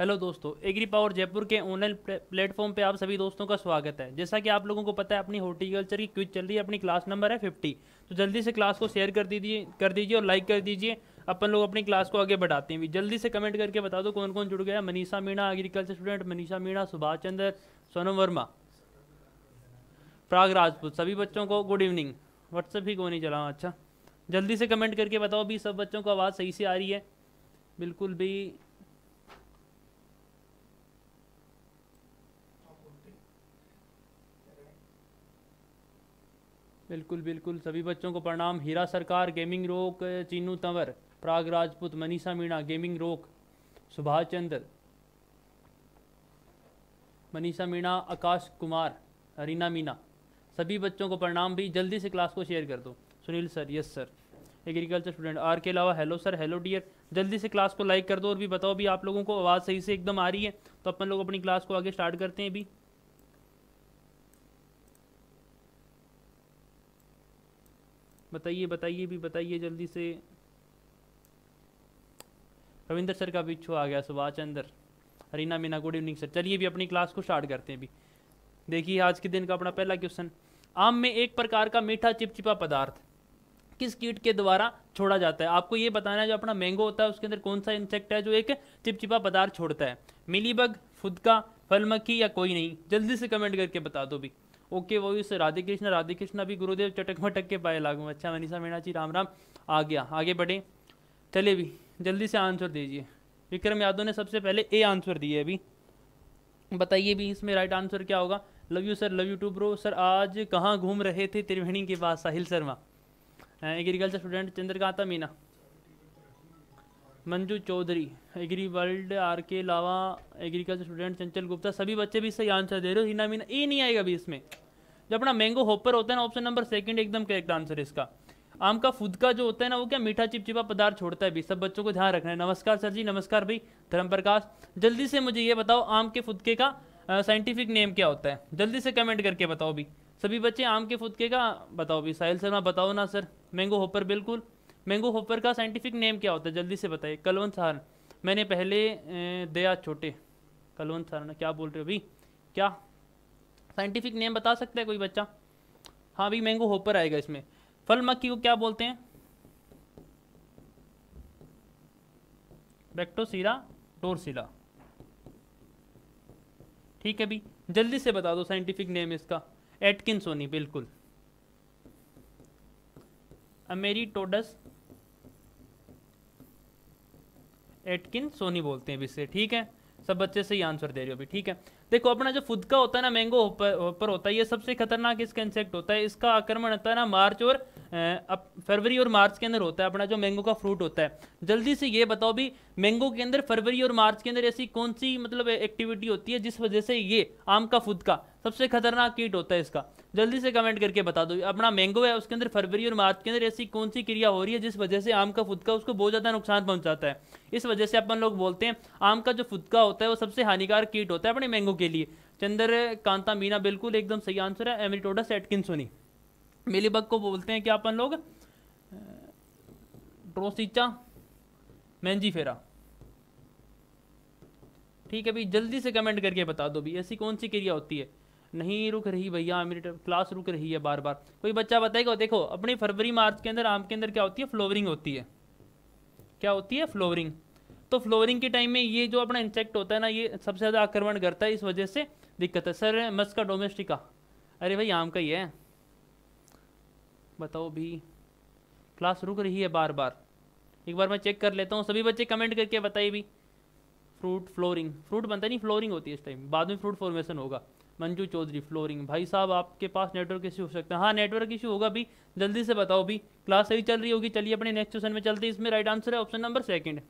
hello दोस्तों agree power Jaipur के online platform पे आप सभी दोस्तों का स्वागत है जैसा कि आप लोगों को पता है अपनी हॉर्टिकल्चर की क्विज चल रही है अपनी क्लास नंबर है फिफ्टी तो जल्दी से क्लास को शेयर कर दीजिए कर दीजिए और लाइक कर दीजिए अपन लोग अपनी क्लास को आगे बढ़ाते हैं भी जल्दी से कमेंट करके बता दो कौन कौन जुड़ गया मनीषा मीणा एग्रीकल्चर स्टूडेंट मनीषा मीणा सुभाष चंद्र सोनम वर्मा प्राग राजपूत सभी बच्चों को गुड इवनिंग व्हाट्सएप ही कौन नहीं चला अच्छा जल्दी से कमेंट करके बताओ भी सब बच्चों को आवाज़ सही से आ रही है बिल्कुल भी बिल्कुल बिल्कुल सभी बच्चों को प्रणाम हीरा सरकार गेमिंग रोक चीनू तंवर प्राग राजपूत मनीषा मीणा गेमिंग रोक सुभाष चंद्र मनीषा मीणा आकाश कुमार रीना मीना सभी बच्चों को प्रणाम भी जल्दी से क्लास को शेयर कर दो Sunil sir yes sir agriculture student आर के अलावा हेलो सर हेलो डियर जल्दी से क्लास को लाइक कर दो और भी बताओ भी आप लोगों को आवाज़ सही से एकदम आ रही है तो अपन लोग अपनी क्लास को आगे स्टार्ट करते हैं अभी बताइए बताइए भी बताइए जल्दी से रविंदर सर का बिच्छू आ गया Subhash Chandra Harina Meena good evening sir चलिए भी अपनी क्लास को स्टार्ट करते हैं भी देखिए आज के दिन का अपना पहला क्वेश्चन आम में एक प्रकार का मीठा चिपचिपा पदार्थ किस कीट के द्वारा छोड़ा जाता है आपको ये बताना है जो अपना मैंगो होता है उसके अंदर कौन सा इंसेक्ट है जो एक चिपचिपा पदार्थ छोड़ता है मिलीबग फुदका फलमक्खी या कोई नहीं जल्दी से कमेंट करके बता दो भी ओके वो वॉइस राधे कृष्ण राधे कृष्ण अभी गुरुदेव चटक मटक के पाए लागू अच्छा मनीषा मीणा जी राम राम आ गया आगे बढ़े चले भी जल्दी से आंसर दीजिए विक्रम यादव ने सबसे पहले ए आंसर दिए अभी बताइए भी इसमें राइट आंसर क्या होगा love you sir love you too bro sir आज कहाँ घूम रहे थे त्रिवेणी के पास Sahil Sharma agriculture student Chandrakanta Meena Manju Chaudhary agri world आर के लावा एग्रीकल्चर स्टूडेंट चंचल गुप्ता सभी बच्चे भी सही आंसर दे रहे हो हिना मीना ए नहीं आएगा अभी इसमें जो अपना मैंगो होपर होता है ना ऑप्शन नंबर सेकंड एकदम करेक्ट आंसर इसका आम का खुद का जो होता है ना वो क्या मीठा चिपचिपा पदार्थ छोड़ता है भी सब बच्चों को ध्यान रखना है नमस्कार सर जी नमस्कार भाई धर्म प्रकाश जल्दी से मुझे ये बताओ आम के फुदके का साइंटिफिक नेम क्या होता है जल्दी से कमेंट करके बताओ भी सभी बच्चे आम के फुदके का बताओ भी साहिल शर्मा बताओ ना सर मैंगो होपर बिल्कुल मैंगो होपर का साइंटिफिक नेम क्या होता है जल्दी से बताइए कलवंत सारण मैंने पहले दया छोटे कलवंत सारण क्या बोल रहे हो अभी क्या साइंटिफिक नेम बता सकता है कोई बच्चा हाँ भाई मैंगो होपर आएगा इसमें फल मक्खी को क्या बोलते हैं बैक्टोसिला टोरसिला ठीक है भी जल्दी से बता दो साइंटिफिक नेम इसका एटकिन सोनी बिल्कुल टोडस एटकिन सोनी बोलते हैं इसे ठीक है सब बच्चे सही आंसर दे रहे हो अभी ठीक है देखो अपना जो फुदका होता है ना मैंगो पर होता है ये सबसे खतरनाक इसका इंसेक्ट होता है इसका आक्रमण होता है ना मार्च और अब फरवरी और मार्च के अंदर होता है अपना जो मैंगो का फ्रूट होता है जल्दी से ये बताओ भी मैंगो के अंदर फरवरी और मार्च के अंदर ऐसी कौन सी मतलब एक्टिविटी होती है जिस वजह से ये आम का फूद का सबसे खतरनाक कीट होता है इसका जल्दी से कमेंट करके बता दो अपना मैंगो है उसके अंदर फरवरी और मार्च के अंदर ऐसी कौन सी क्रिया हो रही है जिस वजह से आम का फुदका उसको बहुत ज़्यादा नुकसान पहुंचाता है इस वजह से अपन लोग बोलते हैं आम का जो फुदका होता है वो सबसे हानिकार कीट होता है अपने मैंगो के लिए चंद्र कांता मीना बिल्कुल एकदम सही आंसर है एमरीटोडा सेटकिन सोनी मिली बग को बोलते हैं क्या अपन लोग ड्रोसीचा मैंजी फेरा ठीक है भाई जल्दी से कमेंट करके बता दो भी ऐसी कौन सी क्रिया होती है नहीं रुक रही भैया मेरी क्लास रुक रही है बार बार कोई बच्चा बताएगा देखो अपनी फरवरी मार्च के अंदर आम के अंदर क्या होती है फ्लोवरिंग होती है क्या होती है फ्लोवरिंग तो फ्लोवरिंग के टाइम में ये जो अपना इंसेक्ट होता है ना ये सबसे ज़्यादा आक्रमण करता है इस वजह से दिक्कत है सर मस्का डोमेस्टिका अरे भाई आम का ही है बताओ भी क्लास रुक रही है बार बार एक बार मैं चेक कर लेता हूँ सभी बच्चे कमेंट करके बताइए भी फ्रूट फ्लोरिंग फ्रूट बनता नहीं फ्लोरिंग होती है इस टाइम बाद में फ्रूट फॉर्मेशन होगा मंजू चौधरी फ्लोरिंग भाई साहब आपके पास नेटवर्क इशू हो सकता है हाँ नेटवर्क इशू होगा भी जल्दी से बताओ भी क्लास सही चल रही होगी चलिए अपने नेक्स्ट क्वेश्चन में चलते हैं इसमें राइट आंसर है ऑप्शन नंबर सेकंड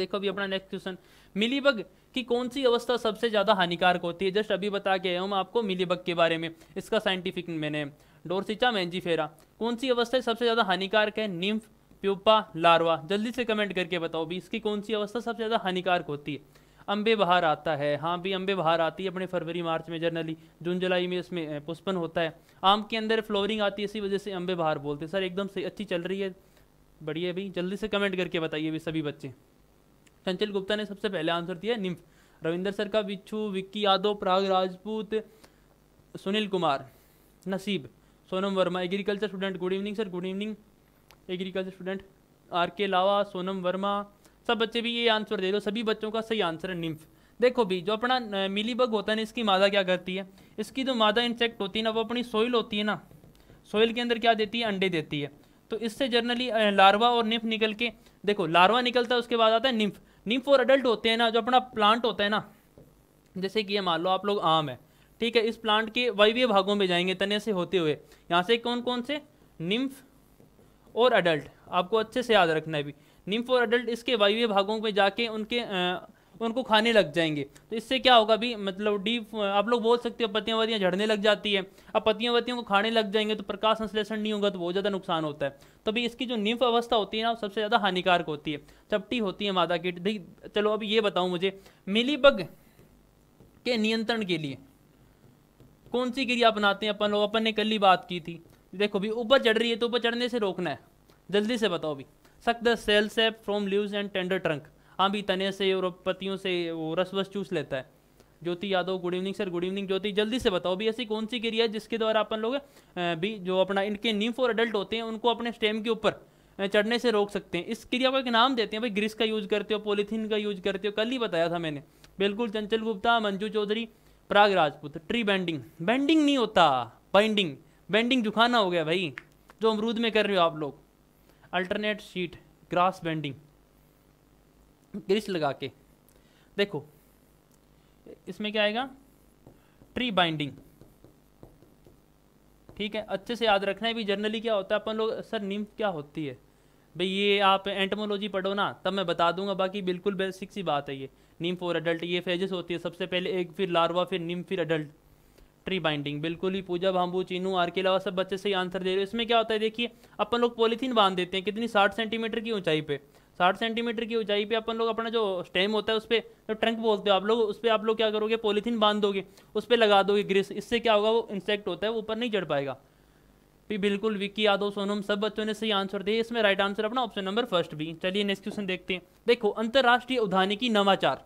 देखो अभी अपना नेक्स्ट क्वेश्चन मिलीबग की कौन सी अवस्था सबसे ज़्यादा हानिकारक होती है जस्ट अभी बता के आया हूँ मैं आपको मिलीबग के बारे में इसका साइंटिफिक मैंने डोरसिचा मैंजीफेरा कौन सी अवस्था सबसे ज़्यादा हानिकारक है निम्फ प्यूपा लार्वा जल्दी से कमेंट करके बताओ भी इसकी कौन सी अवस्था सबसे ज़्यादा हानिकारक होती है अम्बे बाहर आता है हाँ भी अम्बे बाहर आती है अपने फरवरी मार्च में जनरली जून जुलाई में इसमें पुष्पन होता है आम के अंदर फ्लोरिंग आती है इसी वजह से अम्बे बाहर बोलते हैं सर एकदम से अच्छी चल रही है बढ़िया भी जल्दी से कमेंट करके बताइए भी सभी बच्चे चंचल गुप्ता ने सबसे पहले आंसर दिया निम्फ रविंदर सर का बिच्छू विक्की यादव प्राग Rajput Sunil Kumar Naseeb Sonam Verma agriculture student good evening sir good evening agriculture student आर के लावा सोनम वर्मा सब बच्चे भी ये आंसर दे दो सभी बच्चों का सही आंसर है निम्फ देखो भी जो अपना मिली बग होता है ना इसकी मादा क्या करती है इसकी जो मादा इंसेक्ट होती है ना वो अपनी सोइल होती है ना सोइल के अंदर क्या देती है अंडे देती है तो इससे जनरली लार्वा और निम्फ निकल के देखो लार्वा निकलता है उसके बाद आता है निम्फ निम्फ और अडल्ट होते हैं ना जो अपना प्लांट होता है ना जैसे कि ये मान लो आप लोग आम है ठीक है इस प्लांट के वायवीय भागों में जाएंगे तने से होते हुए यहाँ से कौन कौन से निम्फ और अडल्ट आपको अच्छे से याद रखना है भी निम्फ और अडल्ट इसके वायवीय भागों में जाके उनके आ, उनको खाने लग जाएंगे तो इससे क्या होगा भी मतलब डीप आप लोग बोल सकते हो पतियाँ वतियाँ झड़ने लग जाती है अब पतियाँ वतियों को खाने लग जाएंगे तो प्रकाश संश्लेषण नहीं होगा तो बहुत ज़्यादा नुकसान होता है तो भी इसकी जो निम्फ अवस्था होती है ना सबसे ज़्यादा हानिकारक होती है चपटी होती है मादा की चलो अभी ये बताऊँ मुझे मिलीबग के नियंत्रण के लिए कौन सी क्रिया अपनाते हैं अपन लोग अपन ने कल ही बात की थी देखो भी ऊपर चढ़ रही है तो ऊपर चढ़ने से रोकना है जल्दी से बताओ भी सख्त सेल से from leaves and tender trunk हाँ भी तने से और पतियों से वो रस वस चूस लेता है Jyoti Yadav good evening sir good evening Jyoti जल्दी से बताओ भी ऐसी कौन सी क्रिया है जिसके द्वारा अपन लोग भी जो अपना इनके नीम और अडल्ट होते हैं उनको अपने स्टेम के ऊपर चढ़ने से रोक सकते हैं इस क्रिया को एक नाम देते हैं भाई ग्रीस का यूज़ करते हो पॉलीथीन का यूज़ करते हो कल ही बताया था मैंने बिल्कुल Chanchal Gupta Manju Chaudhary Prag Rajput tree banding banding नहीं होता बाइंडिंग बैंडिंग जुखाना हो गया भाई जो अमरूद में कर रहे हो आप लोग alternate sheet grass banding grease लगा के देखो इसमें क्या आएगा ट्री बाइंडिंग ठीक है अच्छे से याद रखना है भी जनरली क्या होता है अपन लोग सर नीम क्या होती है भाई ये आप एंटमोलॉजी पढ़ो ना तब मैं बता दूंगा बाकी बिल्कुल बेसिक सी बात है ये निम फॉर अडल्ट ये फेजेस होती है सबसे पहले एक फिर लार्वा फिर निम फिर अडल्ट ट्री बाइंडिंग बिल्कुल ही पूजा भाम्बू चीनू आर के अलावा सब बच्चे सही आंसर दे रहे हो इसमें क्या होता है देखिए अपन लोग पॉलीथीन बांध देते हैं कितनी साठ सेंटीमीटर की ऊंचाई पर साठ सेंटीमीटर की ऊंचाई पे अपन लोग अपना जो स्टेम होता है उस पर जो ट्रंक बोलते हो आप लोग उस पर आप लोग क्या करोगे पॉलीथीन बांध दोगे उस पर लगा दोगे ग्रीस इससे क्या होगा वो इंसेक्ट होता है वो ऊपर नहीं चढ़ पाएगा भी बिल्कुल विक्की यादव सोनम सब बच्चों ने सही आंसर दिया इसमें राइट आंसर अपना ऑप्शन नंबर फर्स्ट भी चलिए नेक्स्ट क्वेश्चन देखते हैं देखो अंतर्राष्ट्रीय उद्यानी की नवाचार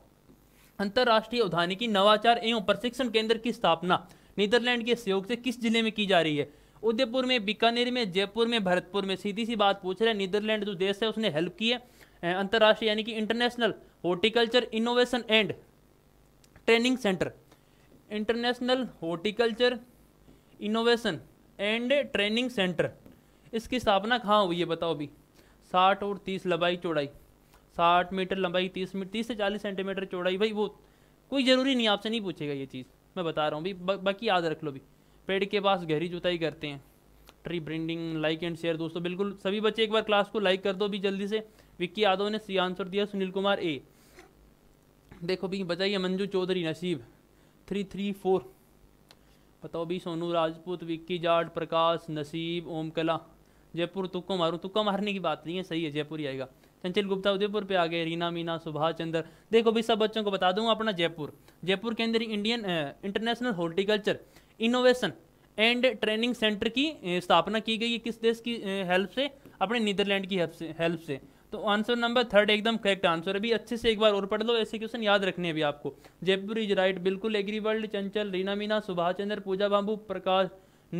अंतर्राष्ट्रीय उद्यानी की नवाचार एवं प्रशिक्षण केंद्र की स्थापना नीदरलैंड के सहयोग से किस जिले में की जा रही है उदयपुर में बीकानेर में जयपुर में भरतपुर में सीधी सी बात पूछ रहे हैं नीदरलैंड जो देश है उसने हेल्प की है अंतर्राष्ट्रीय यानी कि international horticulture innovation and training centre international horticulture innovation and training centre इसकी स्थापना कहाँ हुई है बताओ अभी साठ और तीस लंबाई चौड़ाई साठ मीटर लंबाई तीस मीटर तीस से चालीस सेंटीमीटर चौड़ाई भाई वो कोई ज़रूरी नहीं आपसे नहीं पूछेगा ये चीज़ मैं बता रहा हूँ भाई बा, बाकी याद रख लो भी पेड़ के पास गहरी जुताई करते हैं tree binding like and share दोस्तों बिल्कुल सभी बच्चे एक बार क्लास को लाइक कर दो भी जल्दी से विक्की यादव ने सी आंसर दिया सुनील कुमार ए देखो भी बताइए मंजू चौधरी नसीब थ्री थ्री फोर बताओ भी सोनू राजपूत विक्की जाट प्रकाश नसीब ओम कला जयपुर तुक्को मारू तुक्को मारने की बात नहीं है सही है जयपुर ही आएगा चंचल गुप्ता उदयपुर पे आ गए रीना मीना सुभाष चंद्र देखो भी सब बच्चों को बता दूँ अपना जयपुर जयपुर के अंदर Indian international horticulture innovation and training centre की स्थापना की गई है किस देश की हेल्प से अपने नीदरलैंड की हेल्प से हेल्प से तो आंसर नंबर थर्ड एकदम करेक्ट आंसर अभी अच्छे से एक बार और पढ़ लो ऐसे क्वेश्चन याद रखने अभी आपको जयपुर इज राइट बिल्कुल एग्री वर्ल्ड चंचल रीना मीना सुभाष चंद्र पूजा बाबू प्रकाश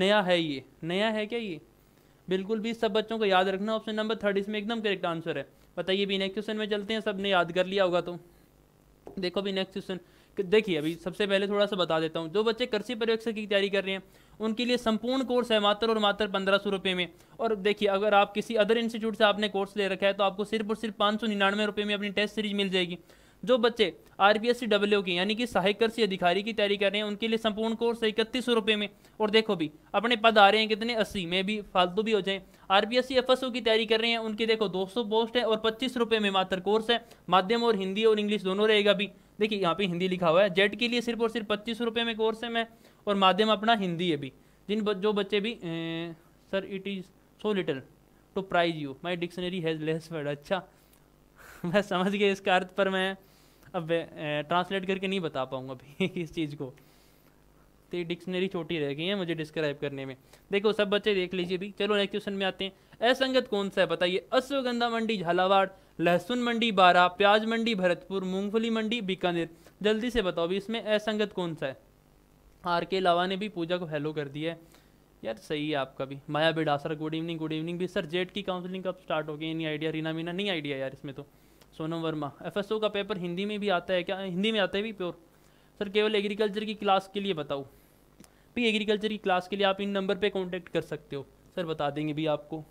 नया है ये नया है क्या ये बिल्कुल भी सब बच्चों को याद रखना ऑप्शन नंबर थर्ड इसमें एकदम करेक्ट आंसर है बताइए भी नेक्स्ट क्वेश्चन में चलते हैं सब ने याद कर लिया होगा तो देखो अभी नेक्स्ट क्वेश्चन देखिए अभी सबसे पहले थोड़ा सा बता देता हूँ जो बच्चे कृषि परीक्षा की तैयारी कर रहे हैं उनके लिए संपूर्ण कोर्स है मात्र और मात्र पंद्रह सौ रुपये में और देखिए अगर आप किसी अदर इंस्टीट्यूट से आपने कोर्स ले रखा है तो आपको सिर्फ और सिर्फ पाँच सौ निन्यानवे रुपये में अपनी टेस्ट सीरीज मिल जाएगी जो बच्चे R P S C W की यानी कि सहायक कृषि अधिकारी की तैयारी कर रहे हैं उनके लिए संपूर्ण कोर्स है इकतीस सौ रुपये में और देखो भी अपने पद आ रहे हैं कितने अस्सी में भी फालतू भी हो जाएं R P S C F S O की तैयारी कर रहे हैं उनके देखो दो सौ पोस्ट है और पच्चीस रुपये में मात्र कोर्स है माध्यम और हिंदी और इंग्लिश दोनों रहेगा भी देखिए यहाँ पे हिंदी लिखा हुआ है जेट के लिए सिर्फ और सिर्फ पच्चीस रुपये में कोर्स है मैं और माध्यम अपना हिंदी है भी जिन जो बच्चे भी sir it is so little to praise you my dictionary has less word अच्छा मैं समझ गया इसका अर्थ पर मैं अब ट्रांसलेट करके नहीं बता पाऊँगा अभी इस चीज़ को तो ये डिक्शनरी छोटी रह गई है मुझे डिस्क्राइब करने में देखो सब बच्चे देख लीजिए भी चलो नेक्स्ट क्वेश्चन में आते हैं असंगत कौन सा है बताइए अश्वगंधा मंडी झालावाड़ लहसुन मंडी बारा प्याज मंडी भरतपुर मूंगफली मंडी बीकानेर जल्दी से बताओ भी इसमें असंगत कौन सा है आर के लावा ने भी पूजा को हेलो कर दिया है यार सही है आपका भी Maya Bidasara good evening good evening भी सर जेट की काउंसलिंग कब स्टार्ट हो गई नहीं आइडिया रीना मीना नहीं आइडिया यार इसमें तो सोनम वर्मा एफ का पेपर हिंदी में भी आता है क्या हिंदी में आता है भी प्योर सर केवल एग्रीकल्चर की क्लास के लिए बताओ भी एग्रीकल्चर की क्लास के लिए आप इन नंबर पर कॉन्टैक्ट कर सकते हो सर बता देंगे भी आपको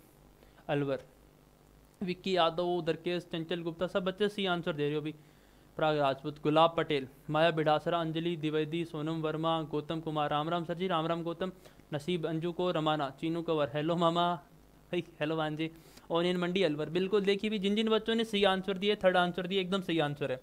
अलवर विक्की यादव दरकेश चंचल गुप्ता सब बच्चे सही आंसर दे रहे हो अभी प्राग राजपूत गुलाब पटेल माया बिडासरा अंजलि द्विवेदी सोनम वर्मा गौतम कुमार राम राम सर जी राम राम गौतम नसीब अंजू को रमाना चीनू कंवर हेलो मामा हेलो वान जी ओनियन मंडी अलवर बिल्कुल देखिए भी जिन जिन बच्चों ने सही आंसर दिए थर्ड आंसर दिए एकदम सही आंसर है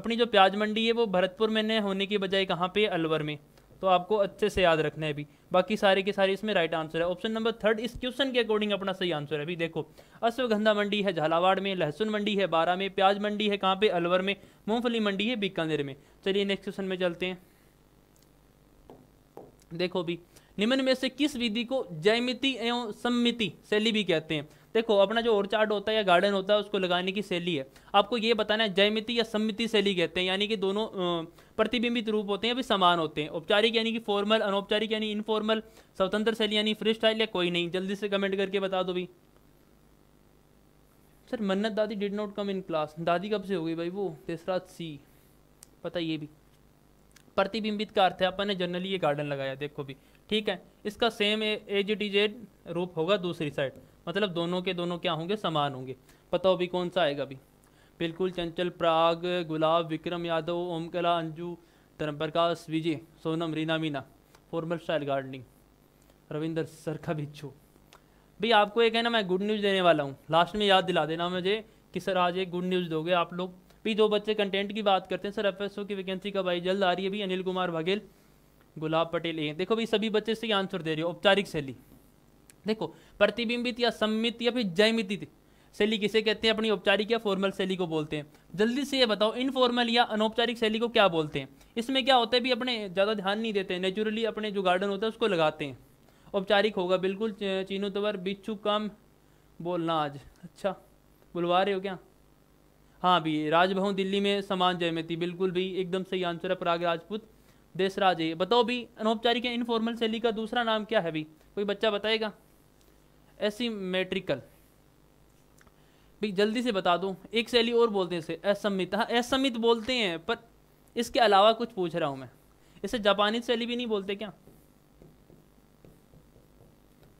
अपनी जो प्याज मंडी है वो भरतपुर में न होने की बजाय कहाँ पे अलवर में तो आपको अच्छे से याद रखना है अभी बाकी सारे के सारे इसमें राइट आंसर है ऑप्शन नंबर थर्ड इस क्वेश्चन के अकॉर्डिंग अपना सही आंसर है अभी देखो अश्वगंधा मंडी है झालावाड़ में लहसुन मंडी है बारा में प्याज मंडी है कहाँ पे अलवर में मूंगफली मंडी है बीकानेर में चलिए नेक्स्ट क्वेश्चन में चलते हैं देखो अभी निम्न में से किस विधि को जयमिति एवं सम्मिति शैली भी कहते हैं देखो अपना जो ओरचार्ड होता है या गार्डन होता है उसको लगाने की शैली है आपको ये बताना है जयमिति या सम्मिति शैली कहते हैं यानी कि दोनों प्रतिबिंबित रूप होते हैं अभी समान होते हैं औपचारिक यानी कि फॉर्मल अनौपचारिक यानी इनफॉर्मल स्वतंत्र शैली यानी फ्री स्टाइल या कोई नहीं जल्दी से कमेंट करके बता दो भाई सर मन्नत दादी did not come in class दादी कब से हो गई भाई वो तेसरा सी पता ये भी प्रतिबिंबित का अर्थ है अपन ने जनरली ये गार्डन लगाया देखो भी ठीक है इसका सेम एज इट इज रूप होगा दूसरी साइड मतलब दोनों के दोनों क्या होंगे समान होंगे पता हो भी कौन सा आएगा अभी बिल्कुल चंचल प्राग गुलाब Vikram Yadav Omkala Anju Dharm Prakash Vijay Sonam Reena Meena formal style gardening Ravinder sir का बिच्छू भाई आपको एक है ना मैं गुड न्यूज़ देने वाला हूँ लास्ट में याद दिला देना मुझे कि सर आज एक गुड न्यूज़ दोगे आप लोग भी जो बच्चे कंटेंट की बात करते हैं सर एफ की वैकेंसी कब आई जल्द आ रही है भी अनिल कुमार बघेल गुलाब पटेल ए देखो भाई सभी बच्चे सही आंसर दे रहे हो औपचारिक शैली देखो प्रतिबिंबित या सम्मित या फिर जयमित शैली किसे कहते हैं अपनी औपचारिक या फॉर्मल शैली को बोलते हैं जल्दी से ये बताओ इनफॉर्मल या अनौपचारिक शैली को क्या बोलते हैं इसमें क्या होता है भी अपने ज़्यादा ध्यान नहीं देते नेचुरली अपने जो गार्डन होता है उसको लगाते हैं औपचारिक होगा बिल्कुल चीनू तवर बिच्छू कम बोलना आज अच्छा बुलवा रहे हो क्या हाँ भी राजभवन दिल्ली में समान जयमती बिल्कुल भी एकदम सही आंसर है पराग राजपूत देशराज ये बताओ भी अनौपचारिक या इनफॉर्मल शैली का दूसरा नाम क्या है भी कोई बच्चा बताएगा एसीमेट्रिकल भाई जल्दी से बता दूं एक शैली और बोलते हैं इसे असमित हाँ असमित बोलते हैं पर इसके अलावा कुछ पूछ रहा हूं मैं इसे जापानी शैली भी नहीं बोलते क्या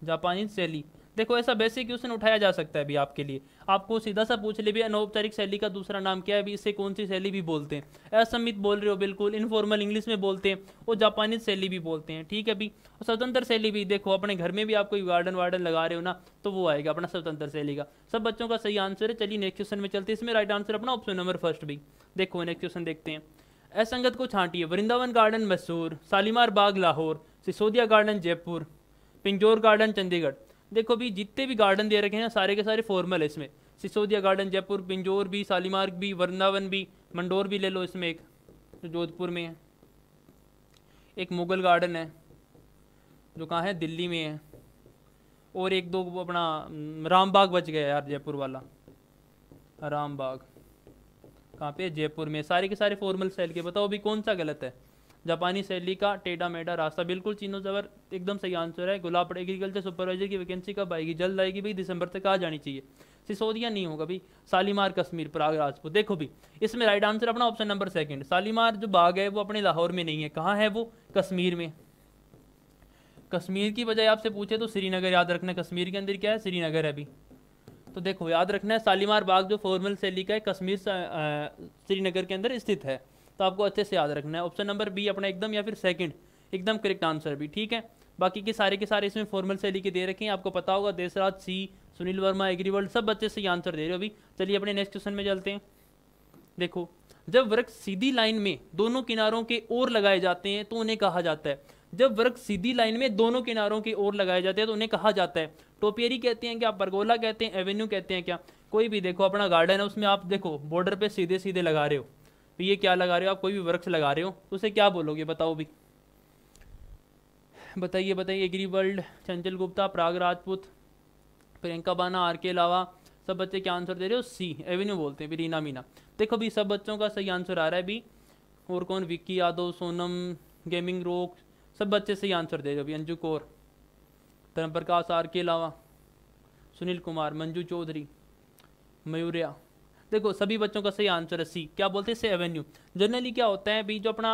जापानी शैली देखो ऐसा बेसिक क्वेश्चन उठाया जा सकता है अभी आपके लिए आपको सीधा सा पूछ ले भी अनौपचारिक शैली का दूसरा नाम क्या है अभी इससे कौन सी शैली भी बोलते हैं असमित बोल रहे हो बिल्कुल इनफॉर्मल इंग्लिश में बोलते हैं और जापानी शैली भी बोलते हैं ठीक है अभी स्वतंत्र शैली भी देखो अपने घर में भी आप कोई गार्डन वार्डन लगा रहे हो ना तो वो आएगा अपना स्वतंत्र शैली का सब बच्चों का सही आंसर है चलिए नेक्स्ट क्वेश्चन में चलते हैं इसमें राइट आंसर अपना ऑप्शन नंबर फर्स्ट भी देखो नेक्स्ट क्वेश्चन देखते हैं असंगत को छांटिए Vrindavan garden Mysore Shalimar Bagh Lahore Sisodia garden Jaipur Pinjore garden Chandigarh देखो भी जितने भी गार्डन दे रखे हैं सारे के सारे फॉर्मल है इसमें सिसोदिया गार्डन जयपुर पिंजोर भी सालीमार्ग भी वृंदावन भी मंडोर भी ले लो इसमें एक जो जोधपुर में है एक मुगल गार्डन है जो कहाँ है दिल्ली में है और एक दो अपना रामबाग बच गया यार जयपुर वाला रामबाग कहाँ पे जयपुर में सारे के सारे फॉर्मल सेल के बताओ अभी कौन सा गलत है जापानी शैली का टेढ़ा मेढ़ा रास्ता बिल्कुल चीनों जबर एकदम सही आंसर है गुलाब एग्रीकल्चर सुपरवाइजर की वैकेंसी कब आएगी जल्द आएगी भाई दिसंबर तक आ जानी चाहिए सिसोदिया नहीं होगा भाई सालीमार कश्मीर पराग राजपूत देखो भी इसमें राइट आंसर अपना ऑप्शन नंबर सेकंड सालीमार जो बाग है वो अपने लाहौर में नहीं है कहाँ है वो कश्मीर में कश्मीर की बजाय आपसे पूछे तो श्रीनगर याद रखना कश्मीर के अंदर क्या है श्रीनगर है अभी तो देखो याद रखना है सालीमार बाग जो फॉर्मल शैली का है कश्मीर श्रीनगर के अंदर स्थित है तो आपको अच्छे से याद रखना है ऑप्शन नंबर बी अपना एकदम या फिर सेकंड एकदम करेक्ट आंसर भी ठीक है बाकी के सारे के सारे इसमें फॉर्मल से के दे रखे हैं आपको पता होगा देशराज सी सुनील वर्मा एग्रीवर्ल्ड सब बच्चे से आंसर दे रहे हो अभी चलिए अपने नेक्स्ट क्वेश्चन में चलते हैं देखो जब वृक्ष सीधी लाइन में दोनों किनारों के ओर लगाए जाते हैं तो उन्हें कहा जाता है जब वृक्ष सीधी लाइन में दोनों किनारों के ओर लगाए जाते हैं तो उन्हें कहा जाता है टोपियरी कहते हैं क्या बरगोला कहते हैं एवेन्यू कहते हैं क्या कोई भी देखो अपना गार्डन है उसमें आप देखो बॉर्डर पे सीधे सीधे लगा रहे हो तो ये क्या लगा रहे हो आप कोई भी वृक्ष लगा रहे हो तो उसे क्या बोलोगे बताओ भी बताइए बताइए एग्री वर्ल्ड चंचल गुप्ता प्राग राजपूत प्रियंका बाना आर के अलावा सब बच्चे क्या आंसर दे रहे हो सी एवेन्यू बोलते हैं रीना मीना देखो भी सब बच्चों का सही आंसर आ रहा है भी और कौन विक्की यादव सोनम गेमिंग रोक सब बच्चे सही आंसर दे रहे हो अभी अंजू कौर धर्म प्रकाश आर के अलावा सुनील कुमार मंजू चौधरी मयूरिया देखो सभी बच्चों का सही आंसर है सी क्या बोलते हैं एवेन्यू जनरली क्या होता है भी जो अपना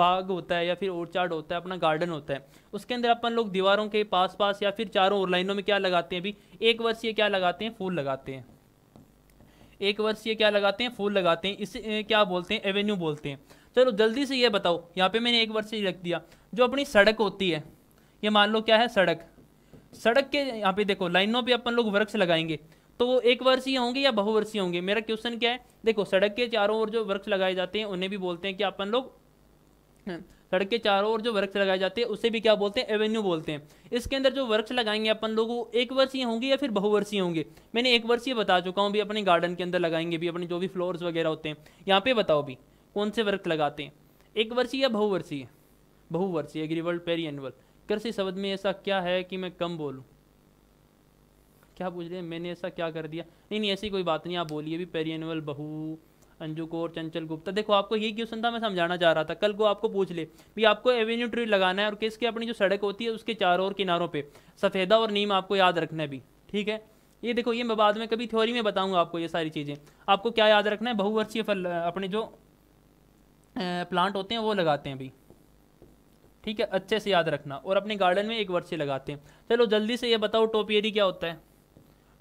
बाग होता है या फिर ओरचार्ड होता है अपना गार्डन होता है उसके अंदर अपन लोग दीवारों के पास पास या फिर चारों ओर लाइनों में क्या लगाते हैं भी एक वर्षीय क्या लगाते हैं फूल लगाते हैं एक वर्षीय क्या लगाते हैं फूल लगाते हैं इसे क्या बोलते हैं एवेन्यू बोलते हैं चलो जल्दी से ये बताओ यहाँ पे मैंने एक वर्षीय रख दिया जो अपनी सड़क होती है ये मान लो क्या है सड़क सड़क के यहाँ पे देखो लाइनों पे अपन लोग वृक्ष लगाएंगे तो वो एक वर्षीय होंगे या बहुवर्षीय होंगे मेरा क्वेश्चन क्या है देखो सड़क के चारों ओर जो वृक्ष लगाए जाते हैं उन्हें भी बोलते हैं कि अपन लोग हाँ, सड़क के चारों ओर जो वृक्ष लगाए जाते हैं उसे भी क्या बोलते हैं एवेन्यू बोलते हैं इसके अंदर जो वृक्ष लगाएंगे अपन लोग वो एक वर्षीय होंगे या फिर बहुवर्षीय होंगे मैंने एक वर्षीय बता चुका हूँ भी अपने गार्डन के अंदर लगाएंगे भी अपने जो भी फ्लोर्स वगैरह होते हैं यहाँ पे बताओ भी कौन से वृक्ष लगाते हैं एक वर्षीय या बहुवर्षीय बहुवर्षीय एग्रीवर्ल्ड पेरी एनुअल कृषि शब्द में ऐसा क्या है कि मैं कम बोलूँ क्या पूछ रहे हैं मैंने ऐसा क्या कर दिया नहीं नहीं ऐसी कोई बात नहीं आप बोलिए भी पेरियनवल बहू अंजू कौर चंचल गुप्ता देखो आपको ये क्वेश्चन था मैं समझाना चाह रहा था कल को आपको पूछ ले भी आपको एवेन्यू ट्री लगाना है और किसके अपनी जो सड़क होती है उसके चारों और किनारों पर सफ़ेदा और नीम आपको याद रखना है भी ठीक है ये देखो ये मैं बाद में कभी थ्योरी में बताऊंगा आपको ये सारी चीज़ें आपको क्या याद रखना है बहुवर्षीय फल अपने जो प्लांट होते हैं वो लगाते हैं अभी ठीक है अच्छे से याद रखना और अपने गार्डन में एक वर्ष से लगाते हैं चलो जल्दी से ये बताओ टोपियरी क्या होता है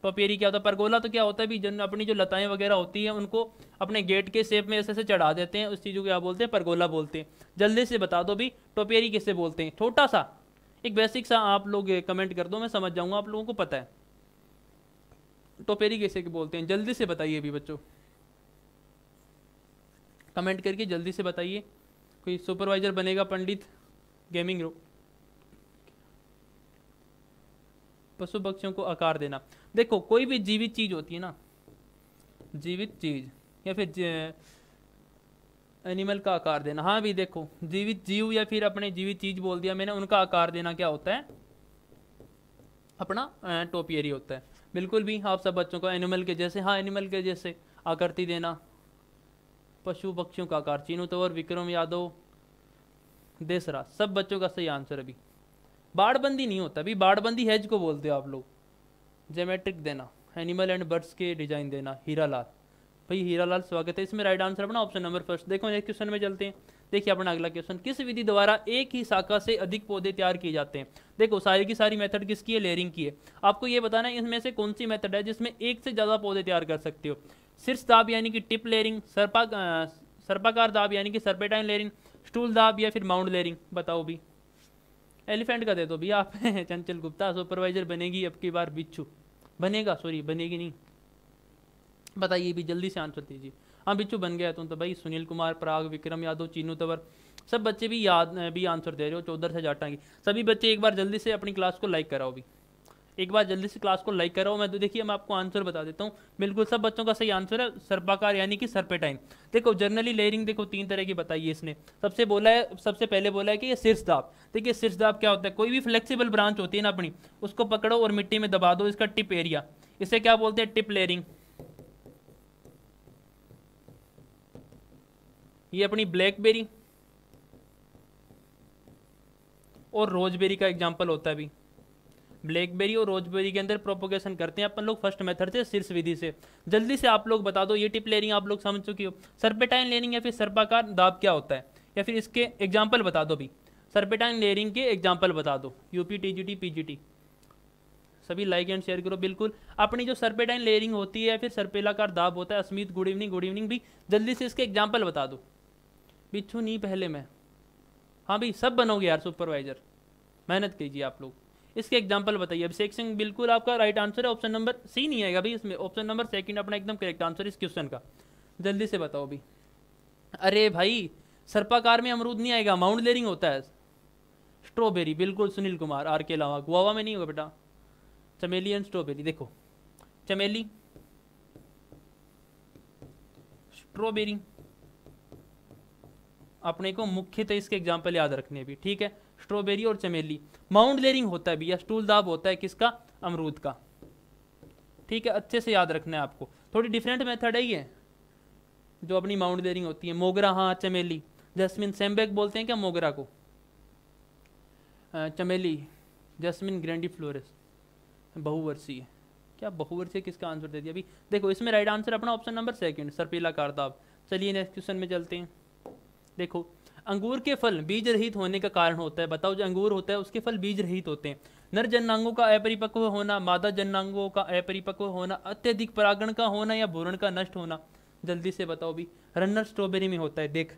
पपेरी क्या होता है परगोला तो क्या होता है भी जन अपनी जो लताएं वगैरह होती हैं उनको अपने गेट के शेप में ऐसे ऐसे चढ़ा देते हैं उस चीज़ को क्या बोलते हैं परगोला बोलते हैं जल्दी से बता दो भी टोपेरी किसे बोलते हैं छोटा सा एक बेसिक सा आप लोग कमेंट कर दो मैं समझ जाऊँगा आप लोगों को पता है टोपेरी कैसे बोलते हैं जल्दी से बताइए अभी बच्चों कमेंट करके जल्दी से बताइए कोई सुपरवाइजर बनेगा पंडित गेमिंग पशु पक्षियों को आकार देना देखो कोई भी जीवित चीज़ होती है ना जीवित चीज़ या फिर एनिमल का आकार देना हाँ भी देखो जीवित जीव या फिर अपने जीवित चीज़ बोल दिया मैंने उनका आकार देना क्या होता है अपना टोपियरी होता है बिल्कुल भी आप सब बच्चों को एनिमल के जैसे हाँ एनिमल के जैसे आकृति देना पशु पक्षियों का आकार चीनू तवर विक्रम यादव देसरा सब बच्चों का सही आंसर अभी बाढ़बंदी नहीं होता अभी बाढ़बंदी हैज को बोलते हो आप लोग जेमेट्रिक देना एनिमल एंड बर्ड्स के डिजाइन देना हीरा लाल भाई हीरा लाल स्वागत है इसमें राइट आंसर अपना ऑप्शन नंबर फर्स्ट देखो नेक्स्ट क्वेश्चन में चलते हैं देखिए अपना अगला क्वेश्चन किस विधि द्वारा एक ही शाखा से अधिक पौधे तैयार किए जाते हैं देखो सारी की सारी मेथड किसकी है लेयरिंग की है आपको ये बताना है इसमें से कौन सी मेथड है जिसमें एक से ज़्यादा पौधे तैयार कर सकते हो शीर्ष दाब यानी कि टिप लेयरिंग सर्पा सर्पाकार दाब यानी कि सर्पेटाइन लेयरिंग स्टूल दाब या फिर माउंट लेयरिंग बताओ भी एलिफेंट का दे दो भैया आप चंचल गुप्ता सुपरवाइजर बनेगी अब की बार बिच्छू बनेगा सॉरी बनेगी नहीं बताइए भी जल्दी से आंसर दीजिए हाँ बिच्छू बन गया तुम तो भाई सुनील कुमार पराग विक्रम यादव चीनू तंवर सब बच्चे भी याद भी आंसर दे रहे हो चौधर से जाटांगी सभी बच्चे एक बार जल्दी से अपनी क्लास को लाइक कराओ भी एक बार जल्दी से क्लास को लाइक करो मैं तो देखिए मैं आपको आंसर बता देता हूँ बिल्कुल सब बच्चों का सही आंसर है सर्पाकार यानी कि सर्पेटाइन देखो जर्नली लेयरिंग देखो तीन तरह की बताइए इसने सबसे बोला है सबसे पहले बोला है कि ये शीर्ष दाब देखिए शीर्ष दाब क्या होता है कोई भी फ्लेक्सीबल ब्रांच होती है ना अपनी उसको पकड़ो और मिट्टी में दबा दो इसका टिप एरिया इसे क्या बोलते हैं टिप लेयरिंग ये अपनी ब्लैकबेरी और रोजबेरी का एग्जाम्पल होता है अभी ब्लैकबेरी और रोजबेरी के अंदर प्रोपोगेशन करते हैं अपन लोग फर्स्ट मेथड से शीर्ष विधि से जल्दी से आप लोग बता दो ये टिप ले रही हैं आप लोग समझ चुकी हो सर्पेटाइन लेनिंग या फिर सर्पाकार दाब क्या होता है या फिर इसके एग्जाम्पल बता दो अभी सर्पेटाइन लेरिंग के एग्जाम्पल बता दो यूपी जी पीजीटी सभी लाइक एंड शेयर करो बिल्कुल अपनी जो सर्पेटाइन लेयरिंग होती है या फिर सर्पेलाकार दाब होता है Asmit good evening good evening भी जल्दी से इसके एग्जाम्पल बता दो बिच्छू नहीं पहले मैं हाँ भाई सब बनोगे यार सुपरवाइजर मेहनत कीजिए आप लोग इसके एग्जाम्पल बताइए अभिषेक सिंह बिल्कुल आपका राइट आंसर है ऑप्शन नंबर सी नहीं आएगा भाई इसमें ऑप्शन नंबर सेकंड अपना एकदम करेक्ट आंसर इस क्वेश्चन का जल्दी से बताओ अभी अरे भाई सर्पाकार में अमरूद नहीं आएगा माउंट लेरिंग होता है स्ट्रॉबेरी बिल्कुल सुनील कुमार आर के लावा गोवा में नहीं होगा बेटा चमेली एंड स्ट्रॉबेरी देखो चमेली स्ट्रॉबेरी अपने को मुख्यतः इसके एग्जाम्पल याद रखने भी ठीक है स्ट्रॉबेरी और चमेली माउंट लेरिंग होता है भैया स्टूल दाब होता है किसका अमरूद का ठीक है अच्छे से याद रखना है आपको थोड़ी डिफरेंट मेथड है ये जो अपनी माउंट लेरिंग होती है मोगरा हाँ चमेली जैसमिन सेम्बेक बोलते हैं क्या मोगरा को चमेली जस्मिन ग्रैंडी फ्लोरस बहुवर्षीय क्या बहुवर्षीय किसका आंसर दे दिया अभी देखो इसमें राइट आंसर अपना ऑप्शन नंबर सेकंड सरपीला कारदाब चलिए नेक्स्ट क्वेश्चन में चलते हैं देखो अंगूर के फल बीज रहित होने का कारण होता है बताओ जो अंगूर होता है उसके फल बीज रहित होते हैं नर जननांगों का अपरिपक्व होना मादा जननांगों का अपरिपक्व होना अत्यधिक परागण का होना या भूरण का नष्ट होना जल्दी से बताओ भी रनर स्ट्रॉबेरी में होता है देख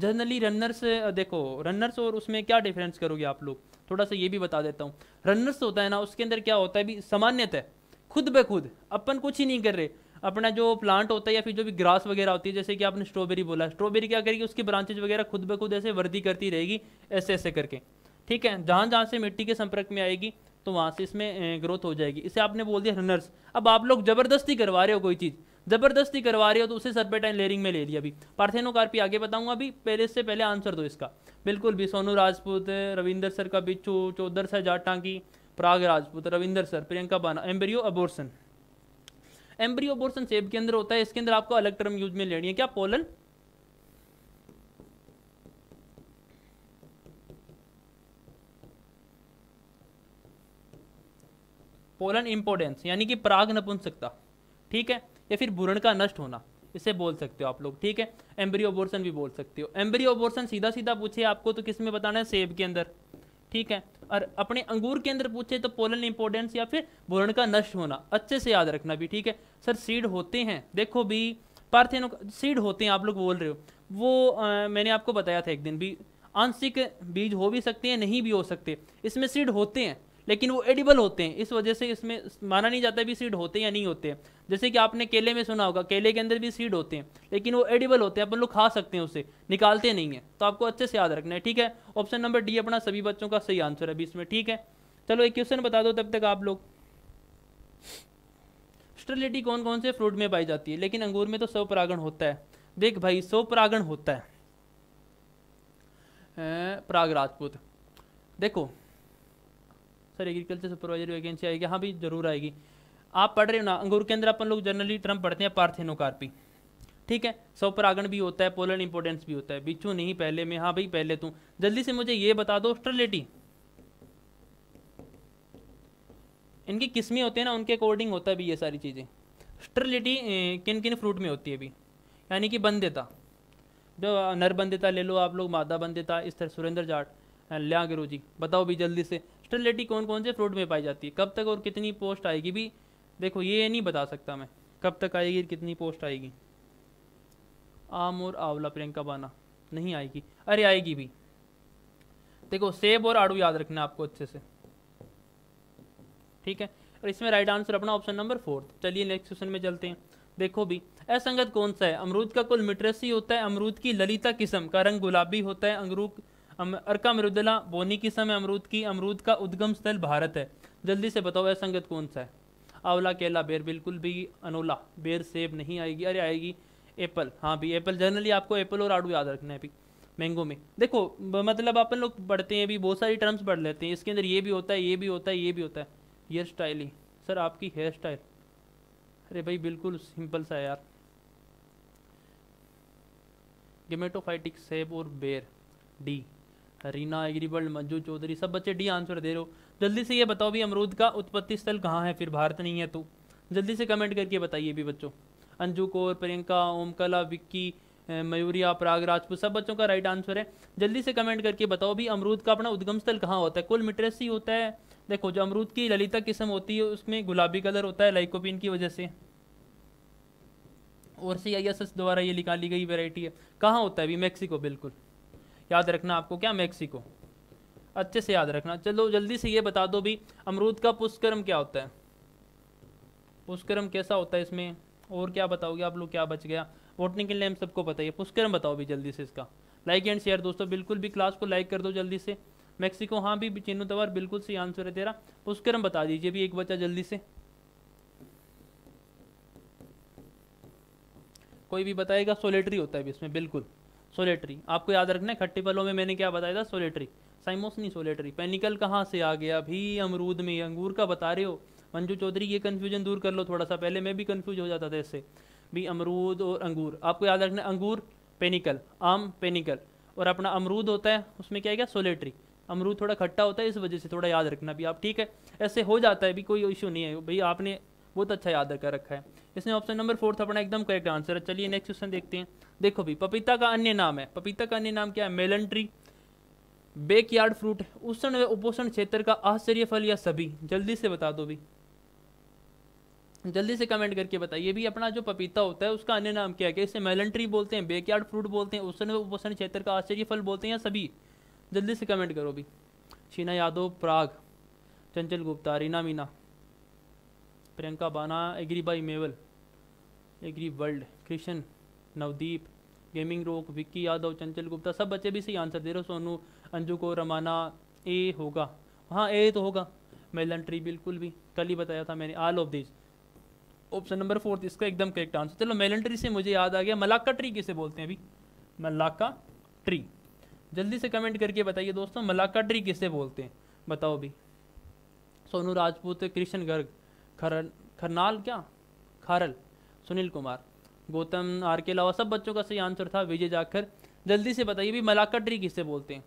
जनरली रनर्स देखो रनर्स और उसमें क्या डिफरेंस करोगे आप लोग थोड़ा सा ये भी बता देता हूँ रनर्स होता है ना उसके अंदर क्या होता है भी सामान्यतः खुद ब खुद अपन कुछ ही नहीं कर रहे अपना जो प्लांट होता है या फिर जो भी ग्रास वगैरह होती है जैसे कि आपने स्ट्रॉबेरी बोला स्ट्रॉबेरी क्या करेगी उसकी ब्रांचेज वगैरह खुद ब खुद ऐसे वर्दी करती रहेगी ऐसे ऐसे करके ठीक है जहाँ जहाँ से मिट्टी के संपर्क में आएगी तो वहाँ से इसमें ग्रोथ हो जाएगी इसे आपने बोल दिया रनर्स अब आप लोग ज़बरदस्ती करवा रहे हो कोई चीज़ ज़बरदस्ती करवा रहे हो तो उसे सरपेटाइन लेयरिंग में ले लिया अभी पार्थेनोकार्पी आगे बताऊंगा अभी पहले से पहले आंसर दो इसका बिल्कुल भी सोनू राजपूत रविंदर सर का बिच्छू चौधर सर जाटांकी Prag Rajput Ravinder sir Priyanka Bana embryo abortion embryo abortion सेब के अंदर होता है इसके अंदर आपको अलग टर्म यूज में लेनी है क्या पोलन पोलन इंपोर्टेंस यानी कि पराग नपुंसकता ठीक है या फिर भूरण का नष्ट होना इसे बोल सकते हो आप लोग ठीक है एम्ब्रियो बोर्सन भी बोल सकते हो एम्ब्रियो बोर्सन सीधा सीधा पूछे आपको तो किस में बताना है सेब के अंदर ठीक है और अपने अंगूर के अंदर पूछे तो पोलन इंपोर्टेंस या फिर बोरन का नष्ट होना अच्छे से याद रखना भी ठीक है सर सीड होते हैं देखो भी पार्थियनों सीड होते हैं आप लोग बोल रहे हो वो आ, मैंने आपको बताया था एक दिन भी आंशिक बीज हो भी सकते हैं नहीं भी हो सकते इसमें सीड होते हैं लेकिन वो एडिबल होते हैं इस वजह से इसमें माना नहीं जाता भी सीड होते हैं या नहीं होते जैसे कि आपने केले में सुना होगा केले के अंदर भी सीड होते हैं लेकिन वो एडिबल होते हैं अपन लोग खा सकते हैं उसे निकालते नहीं है तो आपको अच्छे से याद रखना है ठीक है ऑप्शन नंबर डी अपना सभी बच्चों का सही आंसर है अभी इसमें ठीक है चलो एक क्वेश्चन बता दो तब तक आप लोग स्टेरिलिटी कौन कौन से फ्रूट में पाई जाती है लेकिन अंगूर में तो सौ परागण होता है देख भाई सौ परागण होता है प्रागराजपूत देखो सर एग्रीकल्चर सुपरवाइजर वैकेंसी आएगी हाँ भाई जरूर आएगी आप पढ़ रहे हो ना अंगूर के अंदर अपन लोग जनरली टर्म पढ़ते हैं पार्थेनोकार्पी ठीक है परागण भी होता है पोलन इंपोर्टेंस भी होता है बिच्छू नहीं पहले में हाँ भाई पहले तू जल्दी से मुझे ये बता दो ऑस्ट्रेलिटी इनकी किस्में होते हैं ना उनके अकॉर्डिंग होता है भी ये सारी चीज़ें स्ट्रलिटी किन किन फ्रूट में होती है अभी यानी कि बंदेता जो नर बंदेता ले लो आप लोग मादा बंदेता इस तरह सुरेंद्र जाट लिया गिरो जी बताओ भी जल्दी से सेक्टरलिटी कौन कौन से फ्रूट में पाई जाती है कब तक और कितनी पोस्ट आएगी भी देखो ये नहीं बता सकता मैं कब तक आएगी और कितनी पोस्ट आएगी आम और आंवला प्रियंका बाना नहीं आएगी अरे आएगी भी देखो सेब और आड़ू याद रखना आपको अच्छे से ठीक है और इसमें राइट आंसर अपना ऑप्शन नंबर फोर्थ चलिए नेक्स्ट क्वेश्चन में चलते हैं देखो भी असंगत कौन सा है अमरूद का कुल मिट्रेसी होता है अमरूद की ललिता किस्म का रंग गुलाबी होता है अंगरूद अर्का मरुदला बोनी की समय अमरूद की अमरूद का उद्गम स्थल भारत है जल्दी से बताओ संगत कौन सा है आंवला केला बेर बिल्कुल भी अनोला बेर सेब नहीं आएगी अरे आएगी एप्पल हाँ भी एप्पल जनरली आपको एप्पल और आड़ू याद रखना है अभी मैंगो में देखो मतलब अपन लोग पढ़ते हैं अभी बहुत सारी टर्म्स पढ़ लेते हैं इसके अंदर ये भी होता है ये भी होता है ये भी होता है हेयर स्टाइल ही सर आपकी हेयर स्टाइल अरे भाई बिल्कुल सिंपल सा है यार गेमेटोफाइटिक सेब और बेर डी रीना एग्रीबल्ड मंजू चौधरी सब बच्चे डी आंसर दे रहे हो जल्दी से ये बताओ भी अमरूद का उत्पत्ति स्थल कहाँ है फिर भारत नहीं है तो जल्दी से कमेंट करके बताइए भी बच्चों अंजू कौर प्रियंका ओमकला विक्की मयूरिया प्राग राजपूत सब बच्चों का राइट आंसर है जल्दी से कमेंट करके बताओ भी अमरूद का अपना उद्गम स्थल कहाँ होता है कुल ही होता है देखो जो अमरूद की ललिता किस्म होती है उसमें गुलाबी कलर होता है लाइकोपिन की वजह से और सी आई एस एस द्वारा ये निकाली गई वेराइटी है कहाँ होता है अभी मैक्सिको बिल्कुल याद रखना आपको क्या मैक्सिको अच्छे से याद रखना चलो जल्दी से ये बता दो भी अमरूद का पुष्करम क्या होता है पुष्करम कैसा होता है इसमें और क्या बताओगे आप लोग क्या बच गया वोटिंग के लिए हम सबको बताइए पुष्करम बताओ भी जल्दी से इसका लाइक एंड शेयर दोस्तों बिल्कुल भी क्लास को लाइक कर दो जल्दी से मैक्सिको हाँ भी चीनू तवर बिल्कुल सही आंसर है तेरा पुष्करम बता दीजिए भी एक बच्चा जल्दी से कोई भी बताएगा सोलेटरी होता है भी इसमें बिल्कुल सोलेटरी आपको याद रखना है खट्टे फलों में मैंने क्या बताया था सोलेटरी साइमोस नहीं सोलेटरी पेनिकल कहाँ से आ गया अभी अमरूद में अंगूर का बता रहे हो मंजू चौधरी ये कन्फ्यूजन दूर कर लो थोड़ा सा पहले मैं भी कन्फ्यूज हो जाता था इससे भी अमरूद और अंगूर आपको याद रखना अंगूर पेनिकल आम पेनिकल और अपना अमरूद होता है उसमें क्या क्या सोलेटरी अमरूद थोड़ा खट्टा होता है इस वजह से थोड़ा याद रखना भी आप ठीक है ऐसे हो जाता है भी कोई इशू नहीं है भाई आपने बहुत अच्छा याद कर रखा है इसने ऑप्शन नंबर फोर्थ अपना एकदम करेक्ट आंसर है चलिए नेक्स्ट क्वेश्चन देखते हैं देखो भी पपीता का अन्य नाम है पपीता का अन्य नाम क्या है मेलन ट्री बेकयार्ड फ्रूट उष्ण व उपोषण क्षेत्र का आश्चर्य फल या सभी जल्दी से बता दो भी जल्दी से कमेंट करके बताइए भी अपना जो पपीता होता है उसका अन्य नाम क्या है कि इसे मेलन ट्री बोलते हैं बेकयार्ड फ्रूट बोलते हैं उष्ण व उपोषण क्षेत्र का आश्चर्य फल बोलते हैं या सभी जल्दी से कमेंट करो भी शीना यादव प्राग चंचल गुप्ता रीना मीना प्रियंका बाना एग्री बाई मेवल agri world Krishna Navdeep gaming रोक विक्की यादव चंचल गुप्ता सब बच्चे भी सही आंसर दे रहे हो सोनू अंजू को रमाना ए होगा हाँ ए तो होगा मेलन ट्री बिल्कुल भी कल ही बताया था मैंने all of this option number fourth इसका एकदम करेक्ट आंसर चलो मेलन ट्री से मुझे याद आ गया मलाका ट्री किसे बोलते हैं अभी मलाका ट्री जल्दी से कमेंट करके बताइए दोस्तों मलाका ट्री किसे बोलते हैं बताओ अभी सोनू राजपूत कृष्ण गर्ग खरल खरनाल क्या खारल सुनील कुमार गौतम आर के अलावा सब बच्चों का सही आंसर था विजय जाखर जल्दी से बताइए भी मलाकाट्री किसे बोलते हैं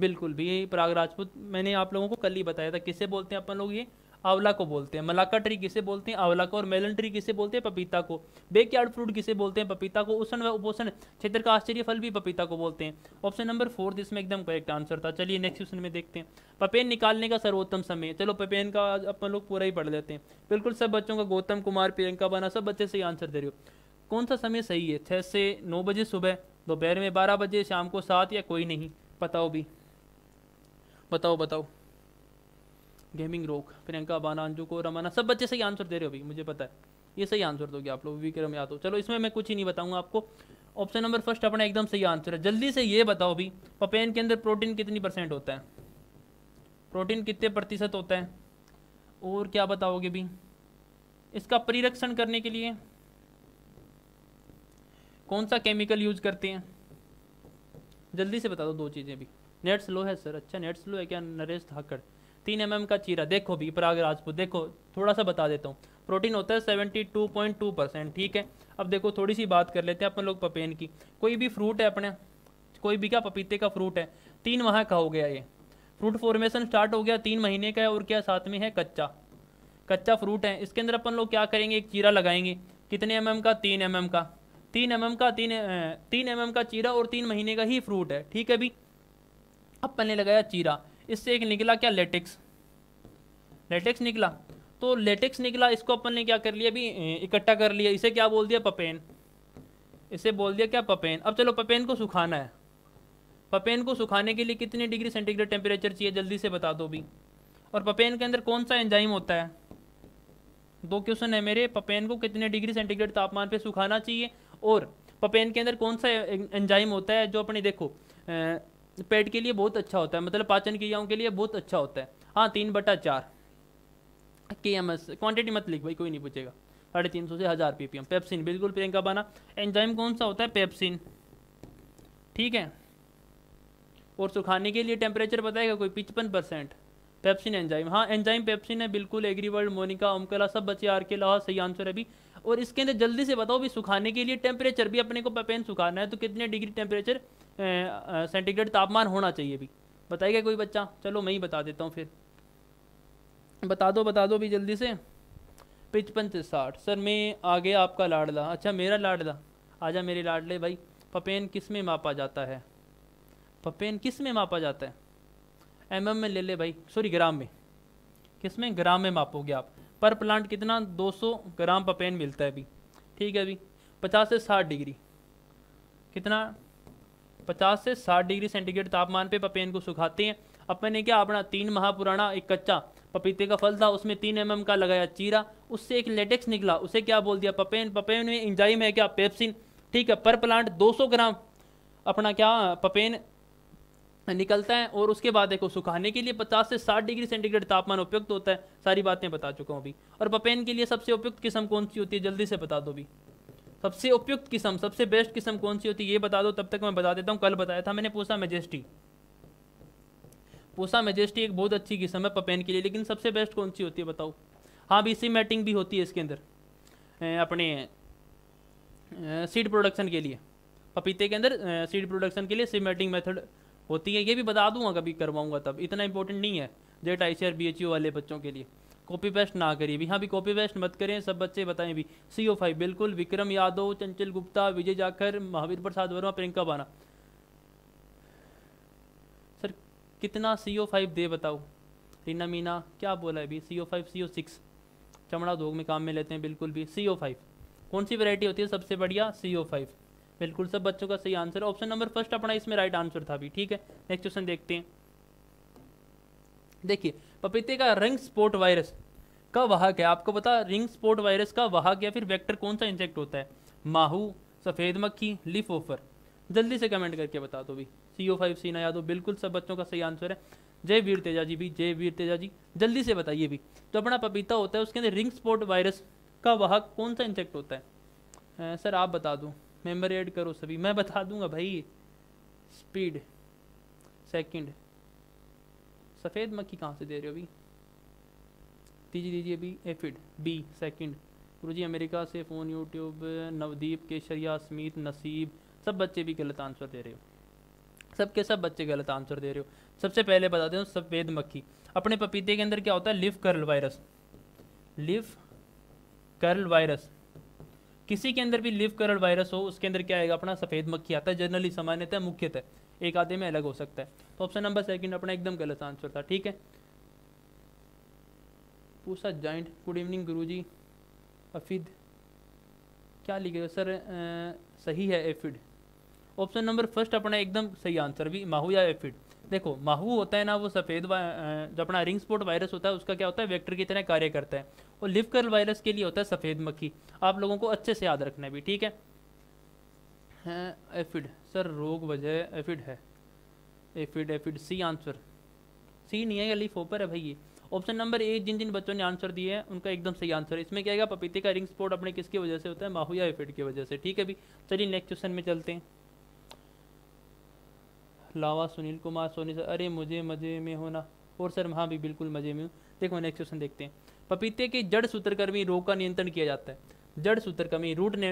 बिल्कुल भी प्राग राजपूत मैंने आप लोगों को कल ही बताया था किसे बोलते हैं अपन लोग ये आंवला को बोलते हैं मलाका ट्री किसे बोलते हैं आंवला को और मेलन ट्री किसे बोलते हैं पपीता को बेकयार्ड फ्रूट किसे बोलते हैं पपीता को उष्ण व उपोषण क्षेत्र का आश्चर्य फल भी पपीता को बोलते हैं ऑप्शन नंबर फोर्थ इसमें एकदम करेक्ट आंसर था चलिए नेक्स्ट क्वेश्चन में देखते हैं पपेन निकालने का सर्वोत्तम समय चलो पपेन का अपन लोग पूरा ही पढ़ लेते हैं बिल्कुल सब बच्चों का गौतम कुमार प्रियंका बना सब बच्चे सही आंसर दे रहे हो कौन सा समय सही है छः से नौ बजे सुबह दोपहर में बारह बजे शाम को सात या कोई नहीं बताओ भी बताओ बताओ गेमिंग रोक प्रियंका बाना अंजू को रमाना सब बच्चे सही आंसर दे रहे हो अभी मुझे पता है ये सही आंसर दोगे आप लोग विक्रम या तो चलो इसमें मैं कुछ ही नहीं बताऊंगा आपको ऑप्शन नंबर फर्स्ट अपना एकदम सही आंसर है जल्दी से ये बताओ अभी पपेन के अंदर प्रोटीन कितनी परसेंट होता है प्रोटीन कितने प्रतिशत होता है और क्या बताओगे भी इसका परिरक्षण करने के लिए कौन सा केमिकल यूज करते हैं जल्दी से बता दो दो चीज़ें भी नेट स्लो है सर अच्छा नेट स्लो है क्या नरेश धाकड़ तीन एम का चीरा देखो भी पराग राजपूत देखो थोड़ा सा बता देता हूँ प्रोटीन होता है seventy two point two percent ठीक है अब देखो थोड़ी सी बात कर लेते हैं अपन लोग पपेन की कोई भी फ्रूट है अपने कोई भी क्या पपीते का फ्रूट है तीन वहाँ का हो गया ये फ्रूट फॉर्मेशन स्टार्ट हो गया तीन महीने का है और क्या साथ में है कच्चा कच्चा फ्रूट है इसके अंदर अपन लोग क्या करेंगे एक चीरा लगाएंगे कितने एम mm का तीन एम mm का तीन एम mm का तीन तीन एम का चीरा और तीन महीने का ही फ्रूट है ठीक है अभी अपन ने लगाया चीरा इससे एक निकला क्या लेटेक्स लेटेक्स निकला तो लेटेक्स निकला इसको अपन ने क्या कर लिया अभी इकट्ठा कर लिया इसे क्या बोल दिया पपेन इसे बोल दिया क्या पपेन अब चलो पपेन को सुखाना है पपेन को सुखाने के लिए कितने डिग्री सेंटीग्रेड टेम्परेचर चाहिए जल्दी से बता दो अभी और पपेन के अंदर कौन सा एंजाइम होता है दो क्वेश्चन है मेरे पपेन को कितने डिग्री सेंटीग्रेड तापमान पे सुखाना चाहिए और पपेन के अंदर कौन सा एंजाइम होता है जो अपने देखो पेट के लिए बहुत अच्छा होता है मतलब पाचन क्रियाओं के लिए बहुत अच्छा होता है हाँ तीन बटा चार के एम एस क्वान्टिटी मत लिख भाई कोई नहीं पूछेगा साढ़े तीन सौ से हज़ार पी पी एम पेप्सिन बिल्कुल प्रियंका बाना एंजाइम कौन सा होता है पेप्सिन ठीक है और सुखाने के लिए टेम्परेचर बताएगा कोई पिचपन परसेंट पेप्सिन एंजाइम हाँ एंजाइम पेप्सिन है बिल्कुल एग्री वर्ल्ड मोनिका ओमकला सब बचे आर के लाहा सही आंसर है अभी और इसके अंदर जल्दी से बताओ भी सुखाने के लिए टेम्परेचर भी अपने को पेन सुखाना है तो कितने डिग्री टेम्परेचर सेंटीग्रेड तापमान होना चाहिए भी बताएगा कोई बच्चा चलो मैं ही बता देता हूँ फिर बता दो बता दो भी जल्दी से पिचपन से साठ सर मैं आ गया आपका लाडला अच्छा मेरा लाडला आजा मेरे लाडले भाई पपेन किस में मापा जाता है पपेन किस में मापा जाता है एम mm में ले ले भाई सॉरी ग्राम में किस में ग्राम में मापोगे आप पर प्लांट कितना 200 ग्राम पपेन मिलता है अभी ठीक है अभी 50 से 60 डिग्री कितना पचास से साठ डिग्री सेंटीग्रेड तापमान पे पपेन को सुखाते हैं अपन ने क्या अपना तीन माह पुराना एक कच्चा पपीते का फल था उसमें तीन एम का लगाया चीरा उससे एक लेटेक्स निकला उसे क्या बोल दिया पपेन पपेन में इंजाइम है क्या पेप्सिन ठीक है पर प्लांट 200 ग्राम अपना क्या पपेन निकलता है और उसके बाद देखो सुखाने के लिए 50 से 60 डिग्री सेंटीग्रेड तापमान उपयुक्त होता है सारी बातें बता चुका हूँ अभी और पपेन के लिए सबसे उपयुक्त किस्म कौन सी होती है जल्दी से बता दो अभी सबसे उपयुक्त किस्म सबसे बेस्ट किस्म कौन सी होती है ये बता दो तब तक मैं बता देता हूँ कल बताया था मैंने पूसा मेजेस्टी पूसा मेजेस्टी एक बहुत अच्छी किस्म है पपेन के लिए लेकिन सबसे बेस्ट कौन सी होती है बताओ हाँ बी सी मैटिंग भी होती है इसके अंदर अपने सीड प्रोडक्शन के लिए पपीते के अंदर सीड प्रोडक्शन के लिए सी मैटिंग मेथड होती है ये भी बता दूंगा कभी करवाऊंगा तब इतना इंपॉर्टेंट नहीं है JET I C R B H U वाले बच्चों के लिए कॉपी पेस्ट ना करिए भी हाँ भी कॉपी पेस्ट मत करें सब बच्चे बताएं भी सी ओ फाइव बिल्कुल विक्रम यादव चंचल गुप्ता विजय जाखर महावीर प्रसाद वर्मा प्रियंका बाना सर कितना सी ओ फाइव दे बताओ रीना मीना क्या बोला है अभी सी ओ फाइव सी ओ सिक्स चमड़ा धोग में काम में लेते हैं बिल्कुल भी सी ओ फाइव कौन सी वैरायटी होती है सबसे बढ़िया सी ओ फाइव बिल्कुल सब बच्चों का सही आंसर ऑप्शन नंबर फर्स्ट अपना इसमें राइट आंसर था भी ठीक है नेक्स्ट क्वेश्चन देखते हैं देखिए पपीते का रिंग स्पोर्ट वायरस का वाहक है आपको पता रिंग स्पोर्ट वायरस का वाहक या फिर वेक्टर कौन सा इंसेक्ट होता है माहू सफ़ेद मक्खी लिफ ओफर जल्दी से कमेंट करके बता दो भी सी ओ फाइव सी ना यादव बिल्कुल सब बच्चों का सही आंसर है जय वीर तेजा जी भी जय वीर तेजा जी जल्दी से बताइए भी तो अपना पपीता होता है उसके अंदर रिंग स्पोर्ट वायरस का वाहक कौन सा इंसेक्ट होता है आ, सर आप बता दो मेम्बर एड करो सभी मैं बता दूंगा भाई स्पीड सेकंड सफ़ेद मक्खी कहाँ से दे रहे हो अभी तीजी दीजिए अभी एफिड बी सेकंड गुरु जी अमेरिका से फ़ोन यूट्यूब नवदीप केशरिया समीत नसीब सब बच्चे भी गलत आंसर दे रहे हो सब के सब बच्चे गलत आंसर दे रहे हो सबसे पहले बता दें सफ़ेद मक्खी अपने पपीते के अंदर क्या होता है leaf curl virus leaf curl virus किसी के अंदर भी लिव करल वायरस हो उसके अंदर क्या आएगा अपना सफ़ेद मक्खी आता है जनरली सामान्यतः मुख्यतः एक आधे में अलग हो सकता है तो ऑप्शन नंबर सेकंड अपना एकदम गलत आंसर था ठीक है पूछा जॉइंट गुड इवनिंग गुरुजी अफिद क्या लिखे हो सर आ, सही है एफिड ऑप्शन नंबर फर्स्ट अपना एकदम सही आंसर भी माहू या एफिड देखो माहू होता है ना वो सफ़ेद जो अपना रिंग स्पोर्ट वायरस होता है उसका क्या होता है वेक्टर की तरह कार्य करता है और लिफ्ट कर्ल वायरस के लिए होता है सफ़ेद मक्खी आप लोगों को अच्छे से याद रखना है भी ठीक है हैं एफिड सर रोग वजह एफिड है aphid aphid C answer C नहीं है ये लीफ है भाई ये ऑप्शन नंबर ए जिन जिन बच्चों ने आंसर दिए हैं उनका एकदम सही आंसर है इसमें क्या है पपीते का रिंग स्पॉट अपने किसकी वजह से होता है माहुया या एफिड की वजह से ठीक है भाई चलिए नेक्स्ट क्वेश्चन में चलते हैं लावा सुनील कुमार सोनी सर अरे मुझे मज़े में होना और सर हाँ भी बिल्कुल मज़े में हूँ देखो नेक्स्ट क्वेश्चन देखते हैं पपीते के जड़ सूत्रकर्मी रोग का नियंत्रण किया जाता है जड़ सूत्र कमी रूट ने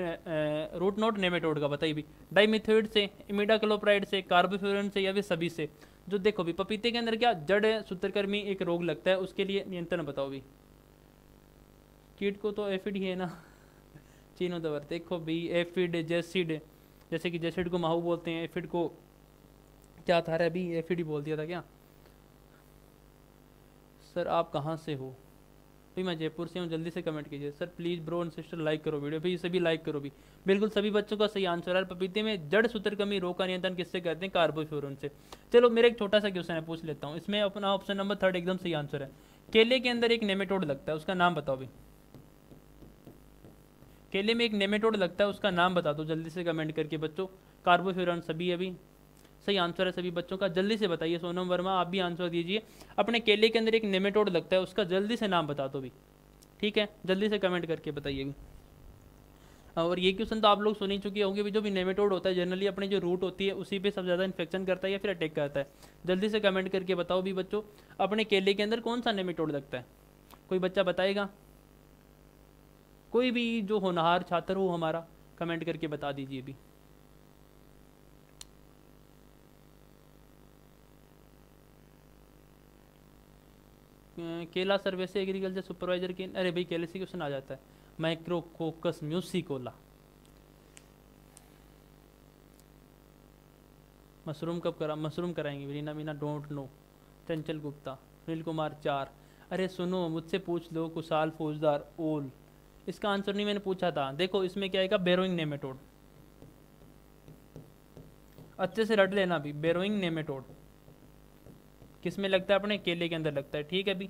रूट नोट नेमेटोड का बताइए भी डाइमिथोइड से इमिडा क्लोप्राइड से कार्बोफ्यूरन से या फिर सभी से जो देखो भी पपीते के अंदर क्या जड़ सूत्रकर्मी एक रोग लगता है उसके लिए नियंत्रण बताओ भी कीट को तो एफिड ही है ना चीनों दवर देखो भी एफिड जेसिड जैसे कि जेसिड को माहू बोलते हैं एफिड को क्या था रहा अभी एफिड ही बोल दिया था क्या सर आप कहाँ से हो भाई मैं जयपुर से हूँ जल्दी से कमेंट कीजिए sir please bro and sister like करो वीडियो भाई इसे भी लाइक करो भी बिल्कुल सभी बच्चों का सही आंसर है पपीते में जड़ सूत्र कमी रोग का नियंत्रण किससे कहते हैं कार्बोफ्यूरन से चलो मेरा एक छोटा सा क्वेश्चन है पूछ लेता हूँ इसमें अपना ऑप्शन नंबर थर्ड एकदम सही आंसर है केले के अंदर एक नेमेटोड लगता है उसका नाम बताओ भी केले में एक नेमेटोड लगता है उसका नाम बता दो जल्दी से कमेंट करके बच्चों कार्बोफ्यूरन सभी अभी सही आंसर है सभी बच्चों का जल्दी से बताइए सोनम वर्मा आप भी आंसर दीजिए अपने केले के अंदर एक नेमेटोड लगता है उसका जल्दी से नाम बता दो भी ठीक है जल्दी से कमेंट करके बताइएगा और ये क्वेश्चन तो आप लोग सुन ही चुके होंगे भी जो भी नेमेटोड होता है जनरली अपने जो रूट होती है उसी पे सबसे ज़्यादा इन्फेक्शन करता है या फिर अटैक करता है जल्दी से कमेंट करके बताओ भी बच्चों अपने केले के अंदर कौन सा नेमेटोड लगता है कोई बच्चा बताएगा कोई भी जो होनहार छात्र हो हमारा कमेंट करके बता दीजिए भी केला सर्वे से एग्रीकल्चर सुपरवाइजर के अरे भाई केले से क्वेश्चन आ जाता है माइक्रोकोकस म्यूसिकोला मशरूम कब करा मशरूम कराएंगे रीना मीना डोंट नो चंचल गुप्ता सुनील कुमार चार अरे सुनो मुझसे पूछ लो कुशाल फौजदार ओल इसका आंसर नहीं मैंने पूछा था देखो इसमें क्या आएगा बेरोइंग नेमेटोड अच्छे से रट लेना भी बेरोइंग नेमेटोड किस में लगता है अपने केले के अंदर लगता है ठीक है अभी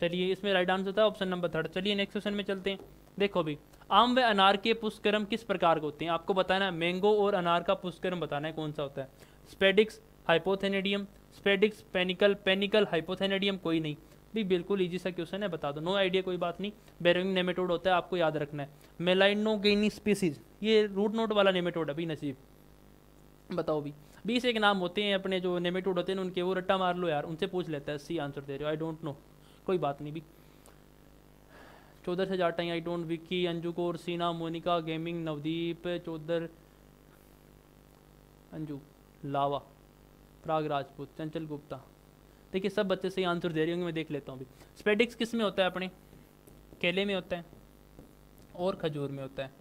चलिए इसमें राइट आंसर था ऑप्शन नंबर थर्ड चलिए नेक्स्ट क्वेश्चन में चलते हैं देखो अभी आम व अनार के पुष्करम किस प्रकार के होते हैं आपको बताना है मैंगो और अनार का पुष्करम बताना है कौन सा होता है spadix hypanthodium spadix panicle panicle hypanthodium कोई नहीं भी बिल्कुल ईजी सा क्वेश्चन है बता दो नो आइडिया कोई बात नहीं बेरोइंग नेमेटोड होता है आपको याद रखना है मेलाइनोगेनी स्पीसीज ये रूट नोट वाला नेमेटोड है भी नसीब बताओ भी बीस एक नाम होते हैं अपने जो नेमेटोड होते हैं उनके वो रट्टा मार लो यार उनसे पूछ लेता है सी आंसर दे रहे हो आई डोंट नो कोई बात नहीं भी चौधर से जाटा I don't Vicky Anju Kaur Seena Monika gaming Navdeep Chaudhar Anju Lava Prag Rajput Chanchal Gupta देखिए सब बच्चे सही आंसर दे रहे होंगे मैं देख लेता हूँ अभी स्पेडिक्स किस में होता है अपने केले में होता है और खजूर में होता है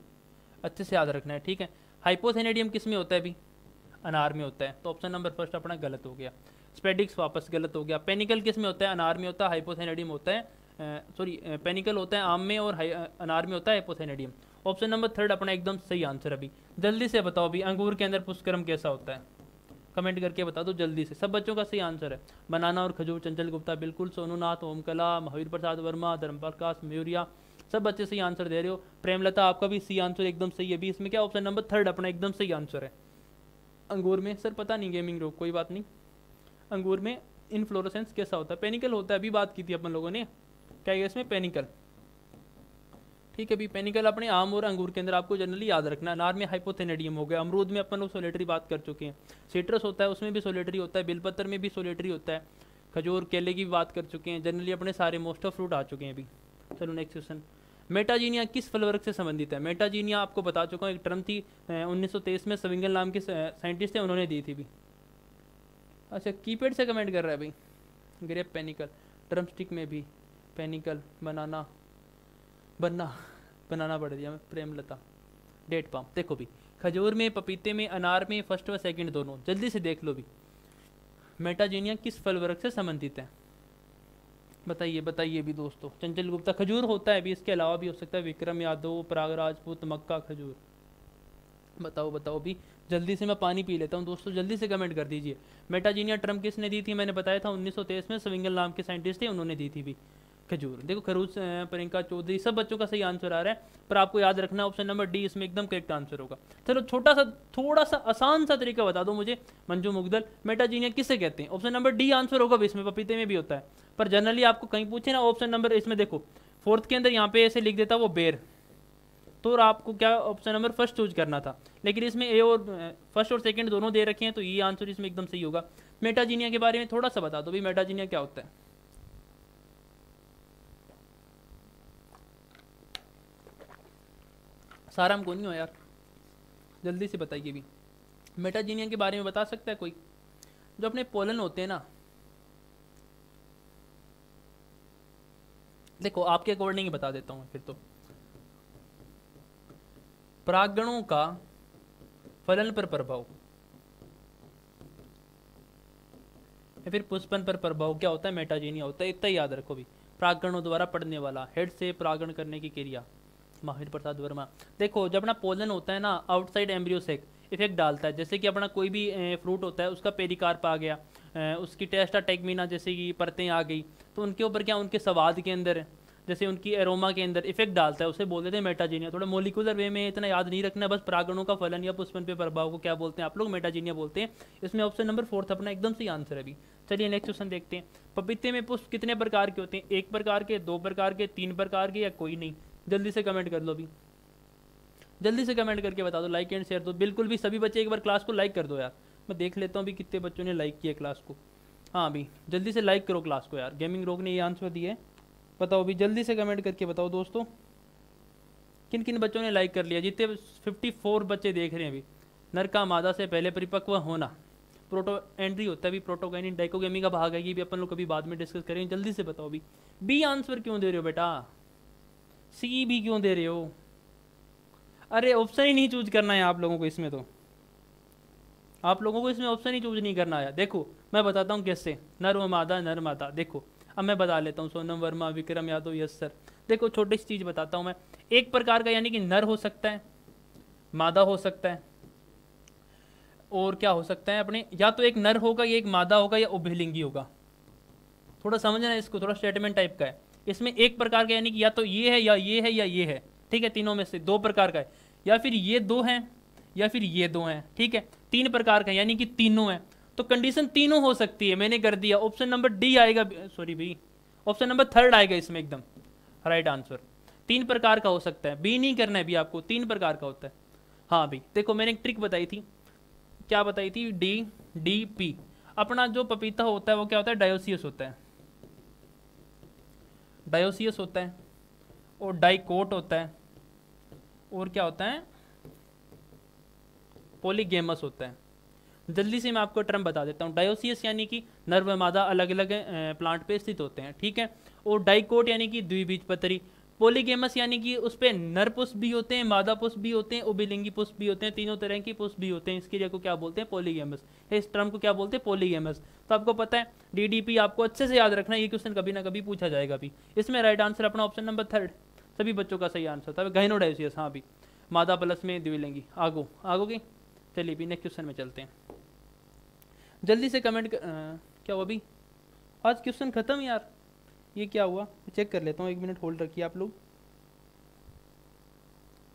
अच्छे से याद रखना है ठीक है हाइपोथेनेडियम किस में होता है अभी अनार में होता है तो ऑप्शन नंबर फर्स्ट अपना गलत हो गया स्पेडिक्स वापस गलत हो गया पेनिकल किस में होता है अनार में होता है हाइपोथेनेडियम होता है सॉरी पेनिकल होता है आम में और अनार में होता है हाइपोथेनेडियम ऑप्शन नंबर थर्ड अपना एकदम सही आंसर अभी जल्दी से बताओ अभी अंगूर के अंदर पुष्करम कैसा होता है कमेंट करके बता दो जल्दी से सब बच्चों का सही आंसर है बनाना और खजूर चंचल गुप्ता बिल्कुल सोनू नाथ ओमकला महावीर प्रसाद वर्मा धर्म प्रकाश मयूरिया सब बच्चे सही आंसर दे रहे हो प्रेमलता आपका भी सही आंसर एकदम सही है अभी इसमें क्या ऑप्शन नंबर थर्ड अपना एकदम सही आंसर है अंगूर में सर पता नहीं गेमिंग रोग कोई बात नहीं अंगूर में इनफ्लोरोसेंस कैसा होता है पेनिकल होता है अभी बात की थी अपन लोगों ने क्या है इसमें पेनिकल ठीक है अभी पेनिकल अपने आम और अंगूर के अंदर आपको जनरली याद रखना अनार में हाइपोथेनेडियम हो गया अमरूद में अपन लोग सोलेटरी बात कर चुके हैं सिट्रस होता है उसमें भी सोलेटरी होता है बिलपत्तर में भी सोलेटरी होता है खजूर केले की भी बात कर चुके हैं जनरली अपने सारे मोस्ट ऑफ फ्रूट आ चुके हैं अभी चलो नेक्स्ट क्वेश्चन मेटाजीनिया किस फलवर्क से संबंधित है मेटाजीनिया आपको बता चुका हूँ एक टर्म थी उन्नीस में सविंगल नाम के साइंटिस्ट थे उन्होंने दी थी भी अच्छा कीपैड से कमेंट कर रहा है भाई ग्रेप पेनिकल ट्रम स्टिक में भी पेनिकल बनाना बनना बनाना पड़ दिया प्रेमलता डेट पाम देखो भी खजूर में पपीते में अनार में फर्स्ट व सेकंड दोनों जल्दी से देख लो भी मेटाजीनिया किस वर्ग से संबंधित है बताइए बताइए भी दोस्तों चंचल गुप्ता खजूर होता है भी इसके अलावा भी हो सकता है विक्रम यादव प्राग राजपूत मक्का खजूर बताओ बताओ भी जल्दी से मैं पानी पी लेता हूँ दोस्तों जल्दी से कमेंट कर दीजिए मेटाजीनिया ट्रम्प किसने दी थी मैंने बताया था उन्नीस में सविंगल नाम के साइंटिस्ट थे उन्होंने दी थी भी खजूर देखो खरूज प्रियंका चौधरी सब बच्चों का सही आंसर आ रहा है पर आपको याद रखना ऑप्शन नंबर डी इसमें एकदम करेक्ट आंसर होगा चलो छोटा सा थोड़ा सा आसान सा तरीका बता दो मुझे मंजू मुगदल मेटाजीनिया किसे कहते हैं ऑप्शन नंबर डी आंसर होगा भी इसमें पपीते में भी होता है पर जनरली आपको कहीं पूछे ना ऑप्शन नंबर इसमें देखो फोर्थ के अंदर यहाँ पे ऐसे लिख देता वो बेर तो आपको क्या ऑप्शन नंबर फर्स्ट चूज करना था लेकिन इसमें ए और फर्स्ट और सेकंड दोनों दे रखे हैं तो ये आंसर इसमें एकदम सही होगा मेटाजीनिया के बारे में थोड़ा सा बता दो भाई मेटाजीनिया क्या होता है सारा को नहीं हो यार जल्दी से बताइए भी मेटाजीनिया के बारे में बता सकता है कोई जो अपने पोलन होते हैं ना देखो आपके अकॉर्डिंग ही बता देता हूँ फिर तो परागणों का फलन पर प्रभाव या फिर पुष्पन पर प्रभाव क्या होता है मेटाजीनी होता है इतना याद रखो भी प्रागणों द्वारा पढ़ने वाला हेड से प्रागण करने की क्रिया माहिर प्रसाद वर्मा देखो जब अपना पोलन होता है ना आउटसाइड एम्ब्रियोसेक इफेक्ट डालता है जैसे कि अपना कोई भी फ्रूट होता है उसका पेरिकार्प आ गया उसकी टेस्ट टेगमिना जैसे कि परतें आ गई तो उनके ऊपर क्या उनके स्वाद के अंदर है जैसे उनकी एरोमा के अंदर इफेक्ट डालता है उसे बोल देते हैं मेटाजीनिया थोड़ा मोलिकुलर वे में इतना याद नहीं रखना बस प्रागणों का फलन या पुष्पन पे प्रभाव को क्या बोलते हैं आप लोग मेटाजीनिया बोलते हैं इसमें ऑप्शन नंबर फोर्थ अपना एकदम सही आंसर है अभी चलिए नेक्स्ट क्वेश्चन देखते हैं पपीते में पुष्प कितने प्रकार के होते हैं एक प्रकार के दो प्रकार के तीन प्रकार के या कोई नहीं जल्दी से कमेंट कर लो अभी जल्दी से कमेंट करके बता दो लाइक एंड शेयर दो बिल्कुल भी सभी बच्चे एक बार क्लास को लाइक कर दो यार मैं देख लेता हूँ अभी कितने बच्चों ने लाइक किया क्लास को हाँ अभी जल्दी से लाइक करो क्लास को यार गेमिंग रोग ने ये आंसर दिया है बताओ अभी जल्दी से कमेंट करके बताओ दोस्तों किन किन बच्चों ने लाइक कर लिया जितने 54 बच्चे देख रहे हैं अभी नर का मादा से पहले परिपक्व होना प्रोटो एंट्री होता है अभी डाइको डाइकोगेमी का भाग है ये भी अपन लोग कभी बाद में डिस्कस करेंगे जल्दी से बताओ अभी बी आंसर क्यों दे रहे हो बेटा सी भी क्यों दे रहे हो अरे ऑप्शन ही नहीं चूज करना है आप लोगों को इसमें तो आप लोगों को इसमें ऑप्शन ही चूज नहीं करना आया देखो मैं बताता हूँ कैसे नर्म मादा नर मादा देखो अब मैं बता लेता हूँ सोनम वर्मा विक्रम यादव यस सर देखो छोटी सी चीज़ बताता हूँ मैं एक प्रकार का यानी कि नर हो सकता है मादा हो सकता है और क्या हो सकता है अपने या तो एक नर होगा या एक मादा होगा या उभिलिंगी होगा थोड़ा समझना इसको थोड़ा स्टेटमेंट टाइप का है इसमें एक प्रकार का यानी कि या तो ये है या ये है या ये है ठीक है तीनों में से दो प्रकार का है या फिर ये दो हैं या फिर ये दो हैं ठीक है तीन प्रकार का यानी कि तीनों है तो कंडीशन तीनों हो सकती है मैंने कर दिया ऑप्शन नंबर डी आएगा sorry B option number third आएगा इसमें एकदम राइट आंसर तीन प्रकार का हो सकता है बी नहीं करना है भी आपको तीन प्रकार का होता है हाँ भाई देखो मैंने एक ट्रिक बताई थी क्या बताई थी डी डी पी अपना जो पपीता होता है वो क्या होता है डायोसियस होता है डायोसियस होता है और डाइकोट होता है और क्या होता है पोलीगेमस होता है जल्दी से मैं आपको टर्म बता देता हूँ डायोसियस यानी कि नर्व मादा अलग अलग प्लांट पे स्थित होते हैं ठीक है और डाइकोट यानी कि द्विबीज पतरी पोलीगेमस यानी कि उस पर नर पुष्प भी होते हैं मादा पुष्प भी होते हैं उबिलिंगी पुष्प भी होते हैं तीनों तरह की पुष्प भी होते हैं इसकी जगह को क्या बोलते हैं पोलीगेमस इस टर्म को क्या बोलते हैं पोलीगेमस तो आपको पता है डीडीपी आपको अच्छे से याद रखना ये क्वेश्चन कभी ना कभी पूछा जाएगा भी इसमें राइट आंसर अपना ऑप्शन नंबर थर्ड सभी बच्चों का सही आंसर था गहनोडाइसियस हाँ अभी मादा प्लस में द्विलिंगी आगो आगो की चलिए भी नेक्स्ट क्वेश्चन में चलते हैं जल्दी से कमेंट कर, आ, क्या हुआ अभी आज क्वेश्चन ख़त्म यार ये क्या हुआ चेक कर लेता हूँ एक मिनट होल्ड रखिए आप लोग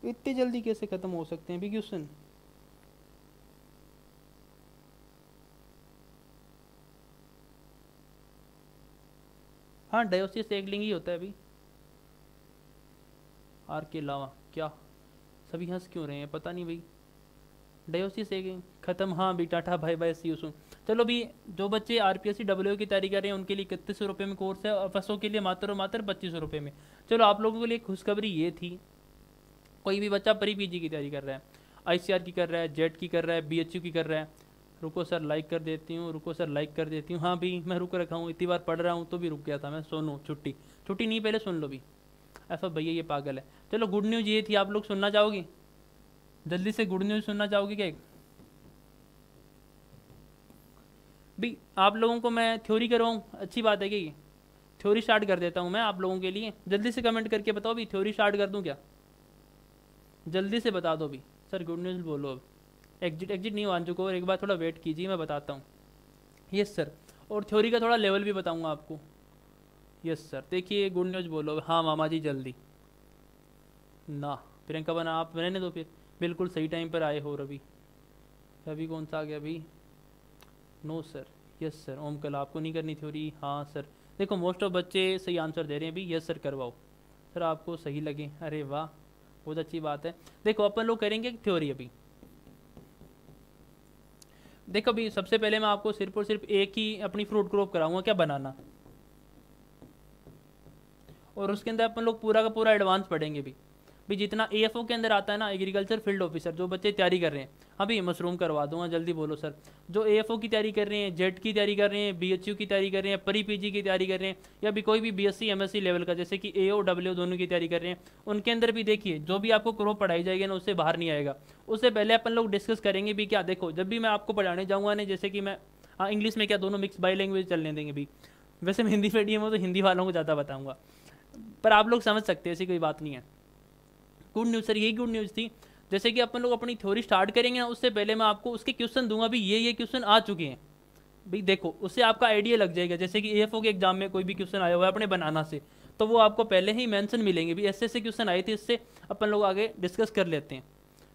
इतनी जल्दी कैसे ख़त्म हो सकते हैं अभी क्वेश्चन हाँ डायोसिस लिंग ही होता है अभी आर के अलावा क्या सभी हंस क्यों रहे हैं पता नहीं भाई डायोसिस एक ख़त्म हाँ बेटा टाटा भाई भाई सी उसू चलो भी जो बच्चे R P S C W की तैयारी कर रहे हैं उनके लिए इकतीस सौ रुपये में कोर्स है और फसों के लिए मात्र और मात्र पच्चीस सौ रुपये में चलो आप लोगों के लिए खुशखबरी ये थी कोई भी बच्चा परी पी जी की तैयारी कर रहा है आई सी आर की कर रहा है जेट की कर रहा है बी एच यू की कर रहा है रुको सर लाइक कर देती हूँ रुको सर लाइक कर देती हूँ हाँ भी मैं रुक रखा हूँ इतनी बार पढ़ रहा हूँ तो भी रुक गया था मैं सुनूँ छुट्टी छुट्टी नहीं पहले सुन लो भी ऐसा भैया ये पागल है चलो गुड न्यूज़ ये थी आप लोग सुनना चाहोगे जल्दी से गुड न्यूज़ सुनना चाहोगे क्या भी आप लोगों को मैं थ्योरी करवाऊँ अच्छी बात है कि थ्योरी स्टार्ट कर देता हूँ मैं आप लोगों के लिए जल्दी से कमेंट करके बताओ भी थ्योरी स्टार्ट कर दूँ क्या जल्दी से बता दो भी सर गुड न्यूज़ बोलो अब एग्जिट एग्जिट नहीं मान चुका और एक बार थोड़ा वेट कीजिए मैं बताता हूँ यस सर और थ्योरी का थोड़ा लेवल भी बताऊँगा आपको यस सर देखिए गुड न्यूज़ बोलो हाँ मामा जी जल्दी ना प्रियंका बना आप रहने दो तो फिर बिल्कुल सही टाइम पर आए हो रवि रवि कौन सा आ गया अभी no sir yes sir Om कल आपको नहीं करनी थ्योरी हाँ सर देखो मोस्ट ऑफ बच्चे सही आंसर दे रहे हैं अभी यस सर करवाओ सर आपको सही लगे अरे वाह बहुत अच्छी बात है देखो अपन लोग करेंगे थ्योरी अभी देखो अभी सबसे पहले मैं आपको सिर्फ और सिर्फ एक ही अपनी फ्रूट क्रॉप कराऊंगा क्या बनाना और उसके अंदर अपन लोग पूरा का पूरा एडवांस पढ़ेंगे भी भी जितना ए के अंदर आता है ना एग्रीकल्चर फील्ड ऑफिसर जो बच्चे तैयारी कर रहे हैं अभी हाँ मशरूम करवा दूंगा हाँ, जल्दी बोलो सर जो ए की तैयारी कर रहे हैं जेट की तैयारी कर रहे हैं बी की तैयारी कर रहे हैं परी पी की तैयारी कर रहे हैं या भी कोई भी बी एस लेवल का जैसे कि ए ओ डब्ल्यू दोनों की तैयारी कर रहे हैं उनके अंदर भी देखिए जो भी आपको क्रो पढ़ाई जाएगी ना उससे बाहर नहीं आएगा उससे पहले अपन लोग डिस्कस करेंगे भी क्या देखो जब भी मैं आपको पढ़ाने जाऊँगा ना जैसे कि मैं हाँ इंग्लिश में क्या दोनों मिक्स बाई लैंग्वेज चलने देंगे भी वैसे मैं हिंदी मीडियम हूँ तो हिंदी वालों को ज़्यादा बताऊँगा पर आप लोग समझ सकते हैं ऐसी कोई बात नहीं है गुड न्यूज़ सर यही गुड न्यूज़ थी जैसे कि अपन लोग अपनी थ्योरी स्टार्ट करेंगे ना उससे पहले मैं आपको उसके क्वेश्चन दूंगा भी ये ये क्वेश्चन आ चुके हैं भाई देखो उससे आपका आइडिया लग जाएगा जैसे कि ए के एग्जाम में कोई भी क्वेश्चन आया हुआ है अपने बनाना से तो वो आपको पहले ही मैंसन मिलेंगे भी ऐसे ऐसे क्वेश्चन आए थे इससे अपन लोग आगे डिस्कस कर लेते हैं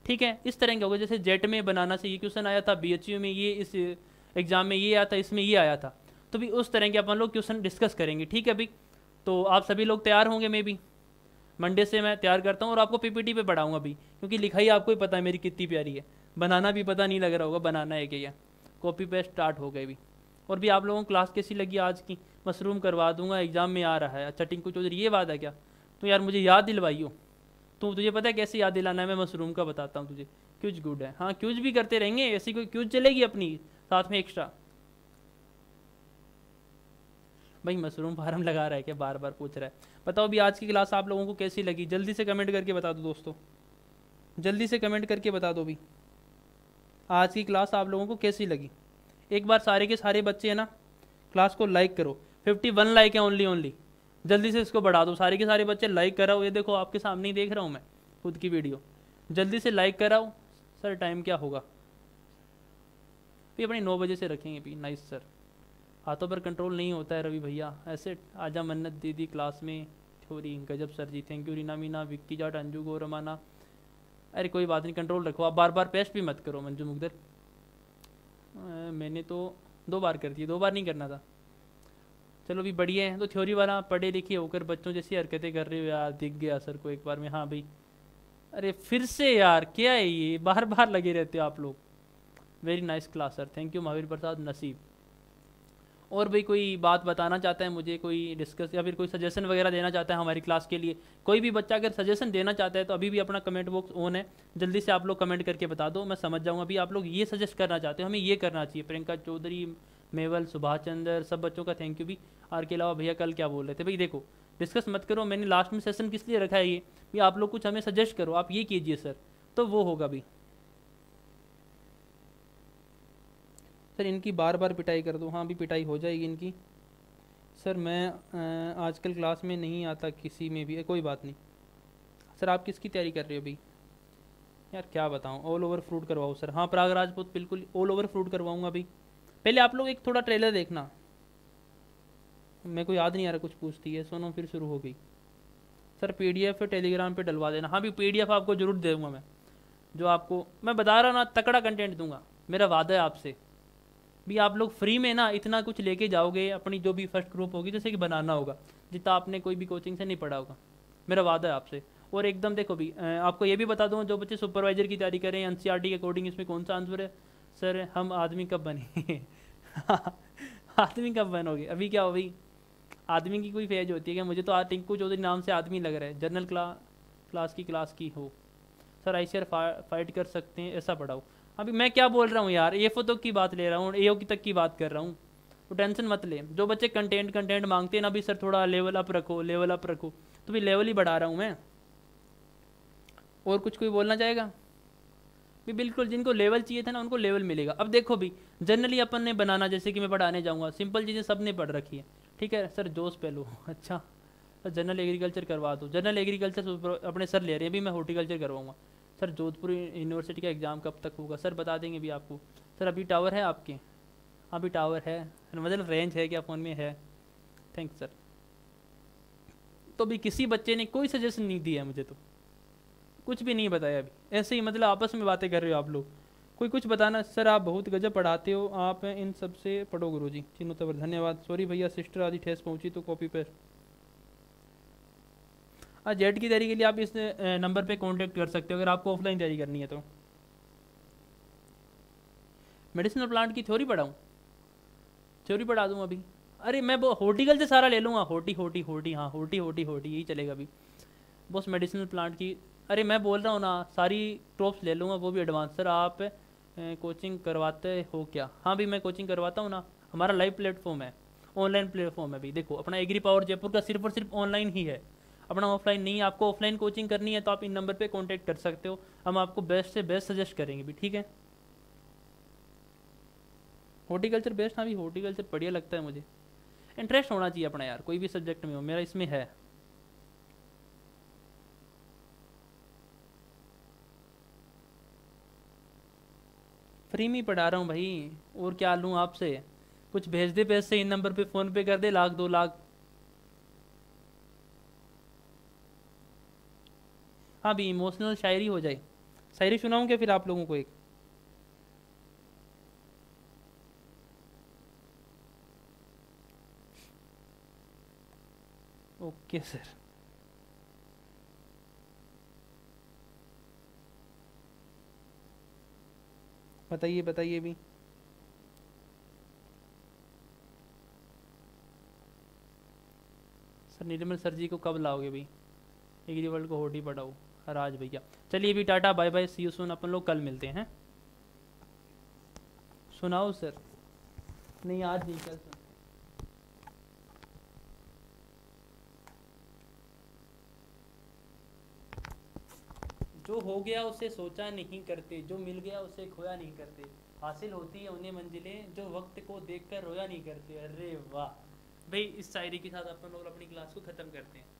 ठीक है इस तरह का होगा जैसे जेट में बनाना से ये क्वेश्चन आया था बी में ये इस एग्ज़ाम में ये आया था इसमें ये आया था तो भी उस तरह के अपन लोग क्वेश्चन डिस्कस करेंगे ठीक है अभी तो आप सभी लोग तैयार होंगे मे बी मंडे से मैं तैयार करता हूँ और आपको पीपीटी पे पढ़ाऊँगा अभी क्योंकि लिखाई आपको ही पता है मेरी कितनी प्यारी है बनाना भी पता नहीं लग रहा होगा बनाना है कि क्या कॉपी पेस्ट स्टार्ट हो गए भी और भी आप लोगों को क्लास कैसी लगी आज की मशरूम करवा दूंगा एग्ज़ाम में आ रहा है अच्छा टिंकू चौधरी ये बात है क्या तो यार मुझे याद दिलवाइयो तो तुझे पता है कैसे याद दिलाना है मैं मशरूम का बताता हूँ तुझे क्यूज गुड है हाँ क्यूज भी करते रहेंगे ऐसी कोई क्यूज चलेगी अपनी साथ में एक्स्ट्रा भाई मशरूम फार्म लगा रहा है क्या बार बार पूछ रहा है बताओ भी आज की क्लास आप लोगों को कैसी लगी जल्दी से कमेंट करके बता दो दोस्तों जल्दी से कमेंट करके बता दो भी आज की क्लास आप लोगों को कैसी लगी एक बार सारे के सारे बच्चे हैं ना क्लास को लाइक करो फिफ्टी वन लाइक है ओनली ओनली जल्दी से इसको बढ़ा दो सारे के सारे बच्चे लाइक कराओ ये देखो आपके सामने ही देख रहा हूँ मैं खुद की वीडियो जल्दी से लाइक कराओ सर टाइम क्या होगा फिर अपने नौ बजे से रखेंगे भी नाइस सर हाथों पर कंट्रोल नहीं होता है रवि भैया ऐसे आजा मन्नत दीदी क्लास में थ्योरी गजब sir ji thank you Reena Meena Vicky Jat Anju गो रमाना अरे कोई बात नहीं कंट्रोल रखो आप बार बार पेस्ट भी मत करो मंजू मुगदर मैंने तो दो बार कर दी दो बार नहीं करना था चलो भी बढ़िया है तो थ्योरी वाला पढ़े लिखे होकर बच्चों जैसी हरकतें कर रहे हो यार दिख गया सर को एक बार में हाँ भाई अरे फिर से यार क्या है ये बार बार लगे रहते हो आप लोग very nice class sir thank you Mahavir Prasad Naseeb और भी कोई बात बताना चाहता है मुझे कोई डिस्कस या फिर कोई सजेशन वगैरह देना चाहता है हमारी क्लास के लिए कोई भी बच्चा अगर सजेशन देना चाहता है तो अभी भी अपना कमेंट बॉक्स ऑन है जल्दी से आप लोग कमेंट करके बता दो मैं समझ जाऊँगा अभी आप लोग ये सजेस्ट करना चाहते हो हमें ये करना चाहिए प्रियंका चौधरी मेवल सुभाष चंद्र सब बच्चों का थैंक यू भी आर के अलावा भैया कल क्या बोल रहे थे भाई देखो डिस्कस मत करो मैंने लास्ट में सेशन किस लिए रखा है ये भी आप लोग कुछ हमें सजेस्ट करो आप ये कीजिए सर तो वो होगा भी सर इनकी बार बार पिटाई कर दो हाँ अभी पिटाई हो जाएगी इनकी सर मैं आजकल क्लास में नहीं आता किसी में भी कोई बात नहीं सर आप किसकी तैयारी कर रहे हो अभी यार क्या बताऊँ ऑल ओवर फ्रूट करवाओ सर हाँ प्राग राजपूत बिल्कुल ऑल ओवर फ्रूट करवाऊँगा अभी पहले आप लोग एक थोड़ा ट्रेलर देखना मेरे को याद नहीं आ रहा कुछ पूछती है सोनो फिर शुरू हो गई sir P D F Telegram पर डलवा देना हाँ भी एफ आपको ज़रूर दे दूँगा मैं जो आपको मैं बता रहा ना तकड़ा कंटेंट दूंगा मेरा वादा है आपसे भी आप लोग फ्री में ना इतना कुछ लेके जाओगे अपनी जो भी फर्स्ट ग्रुप होगी जैसे कि बनाना होगा जितना आपने कोई भी कोचिंग से नहीं पढ़ा होगा मेरा वादा है आपसे और एकदम देखो भी आपको ये भी बता दूँ जो बच्चे सुपरवाइजर की तैयारी करें एन e के अकॉर्डिंग इसमें कौन सा आंसर है सर हम आदमी कब बने आदमी कब बनोगे अभी क्या हो भाई आदमी की कोई फेज होती है क्या मुझे तो टिंकू चौधरी नाम से आदमी लग रहा है जनरल क्ला क्लास की क्लास की हो सर आई फाइट कर सकते हैं ऐसा पढ़ाओ अभी मैं क्या बोल रहा हूँ यार एफ तक की बात ले रहा हूँ ए की तक की बात कर रहा हूँ तो टेंशन मत ले जो बच्चे कंटेंट कंटेंट मांगते हैं ना अभी सर थोड़ा लेवल अप रखो लेवल अप रखो तो भी लेवल ही बढ़ा रहा हूँ मैं और कुछ कोई बोलना चाहेगा भी बिल्कुल जिनको लेवल चाहिए था ना उनको लेवल मिलेगा अब देखो भी जनरली अपन ने बनाना जैसे कि मैं पढ़ाने जाऊँगा सिंपल चीज़ें सब ने पढ़ रखी है ठीक है सर जोश पहलो अच्छा सर जनरल एग्रीकल्चर करवा दो जनरल एग्रीकल्चर तो अपने सर ले रहे हैं अभी मैं हॉर्टिकल्चर करवाऊँगा सर जोधपुर यूनिवर्सिटी का एग्ज़ाम कब तक होगा सर बता देंगे अभी आपको सर अभी टावर है आपके अभी टावर है मतलब रेंज है क्या फ़ोन में है थैंक सर तो अभी किसी बच्चे ने कोई सजेशन नहीं दिया मुझे तो कुछ भी नहीं बताया अभी ऐसे ही मतलब आपस में बातें कर रहे हो आप लोग कोई कुछ बताना सर आप बहुत गजब पढ़ाते हो आप इन सब से पढ़ो गुरु जी चिन्हों तवर धन्यवाद सॉरी भैया सिस्टर आदि ठेस पहुँची तो कॉपी पर हाँ, जेट की तैयारी के लिए आप इस नंबर पे कांटेक्ट कर सकते हो अगर आपको ऑफलाइन तैयारी करनी है तो मेडिसिनल प्लांट की थ्योरी पढ़ाऊँ थ्योरी पढ़ा दूँ अभी अरे मैं वो होर्टिकल से सारा ले लूँगा होटी होटी होटी हाँ होटी होटी होटी यही चलेगा अभी बस मेडिसिनल प्लांट की अरे मैं बोल रहा हूँ ना सारी क्रॉप्स ले लूँगा वो भी एडवांस सर आप कोचिंग करवाते हो क्या हाँ भी मैं कोचिंग करवाता हूँ ना हमारा लाइव प्लेटफॉर्म है ऑनलाइन प्लेटफॉर्म है भी देखो अपना एग्री पावर जयपुर का सिर्फ और सिर्फ ऑनलाइन ही है अपना ऑफलाइन नहीं आपको ऑफलाइन कोचिंग करनी है तो आप इन नंबर पर कॉन्टैक्ट कर सकते हो हम आपको बेस्ट से बेस्ट सजेस्ट करेंगे भी ठीक है हॉर्टिकल्चर बेस्ट हाँ भी हॉर्टिकल्चर बढ़िया लगता है मुझे इंटरेस्ट होना चाहिए अपना यार कोई भी सब्जेक्ट में हो मेरा इसमें है फ्री में पढ़ा रहा हूँ भाई और क्या लूँ आपसे कुछ भेज दे पैसे इन नंबर पे फ़ोन पे कर दे लाख दो लाख हाँ भी इमोशनल शायरी हो जाए शायरी सुनाऊँ क्या फिर आप लोगों को एक ओके सर बताइए बताइए भी सर निर्मल सर जी को कब लाओगे भाई एग्री वर्ल्ड को होटी पटाओ राज भैया चलिए भी tata bye bye see you सुन अपन लोग कल मिलते हैं सुनाओ सर नहीं आज नहीं कल सुन जो हो गया उसे सोचा नहीं करते जो मिल गया उसे खोया नहीं करते हासिल होती है उन्हें मंजिलें जो वक्त को देखकर रोया नहीं करते अरे वाह भाई इस शायरी के साथ अपन लोग अपनी क्लास को ख़त्म करते हैं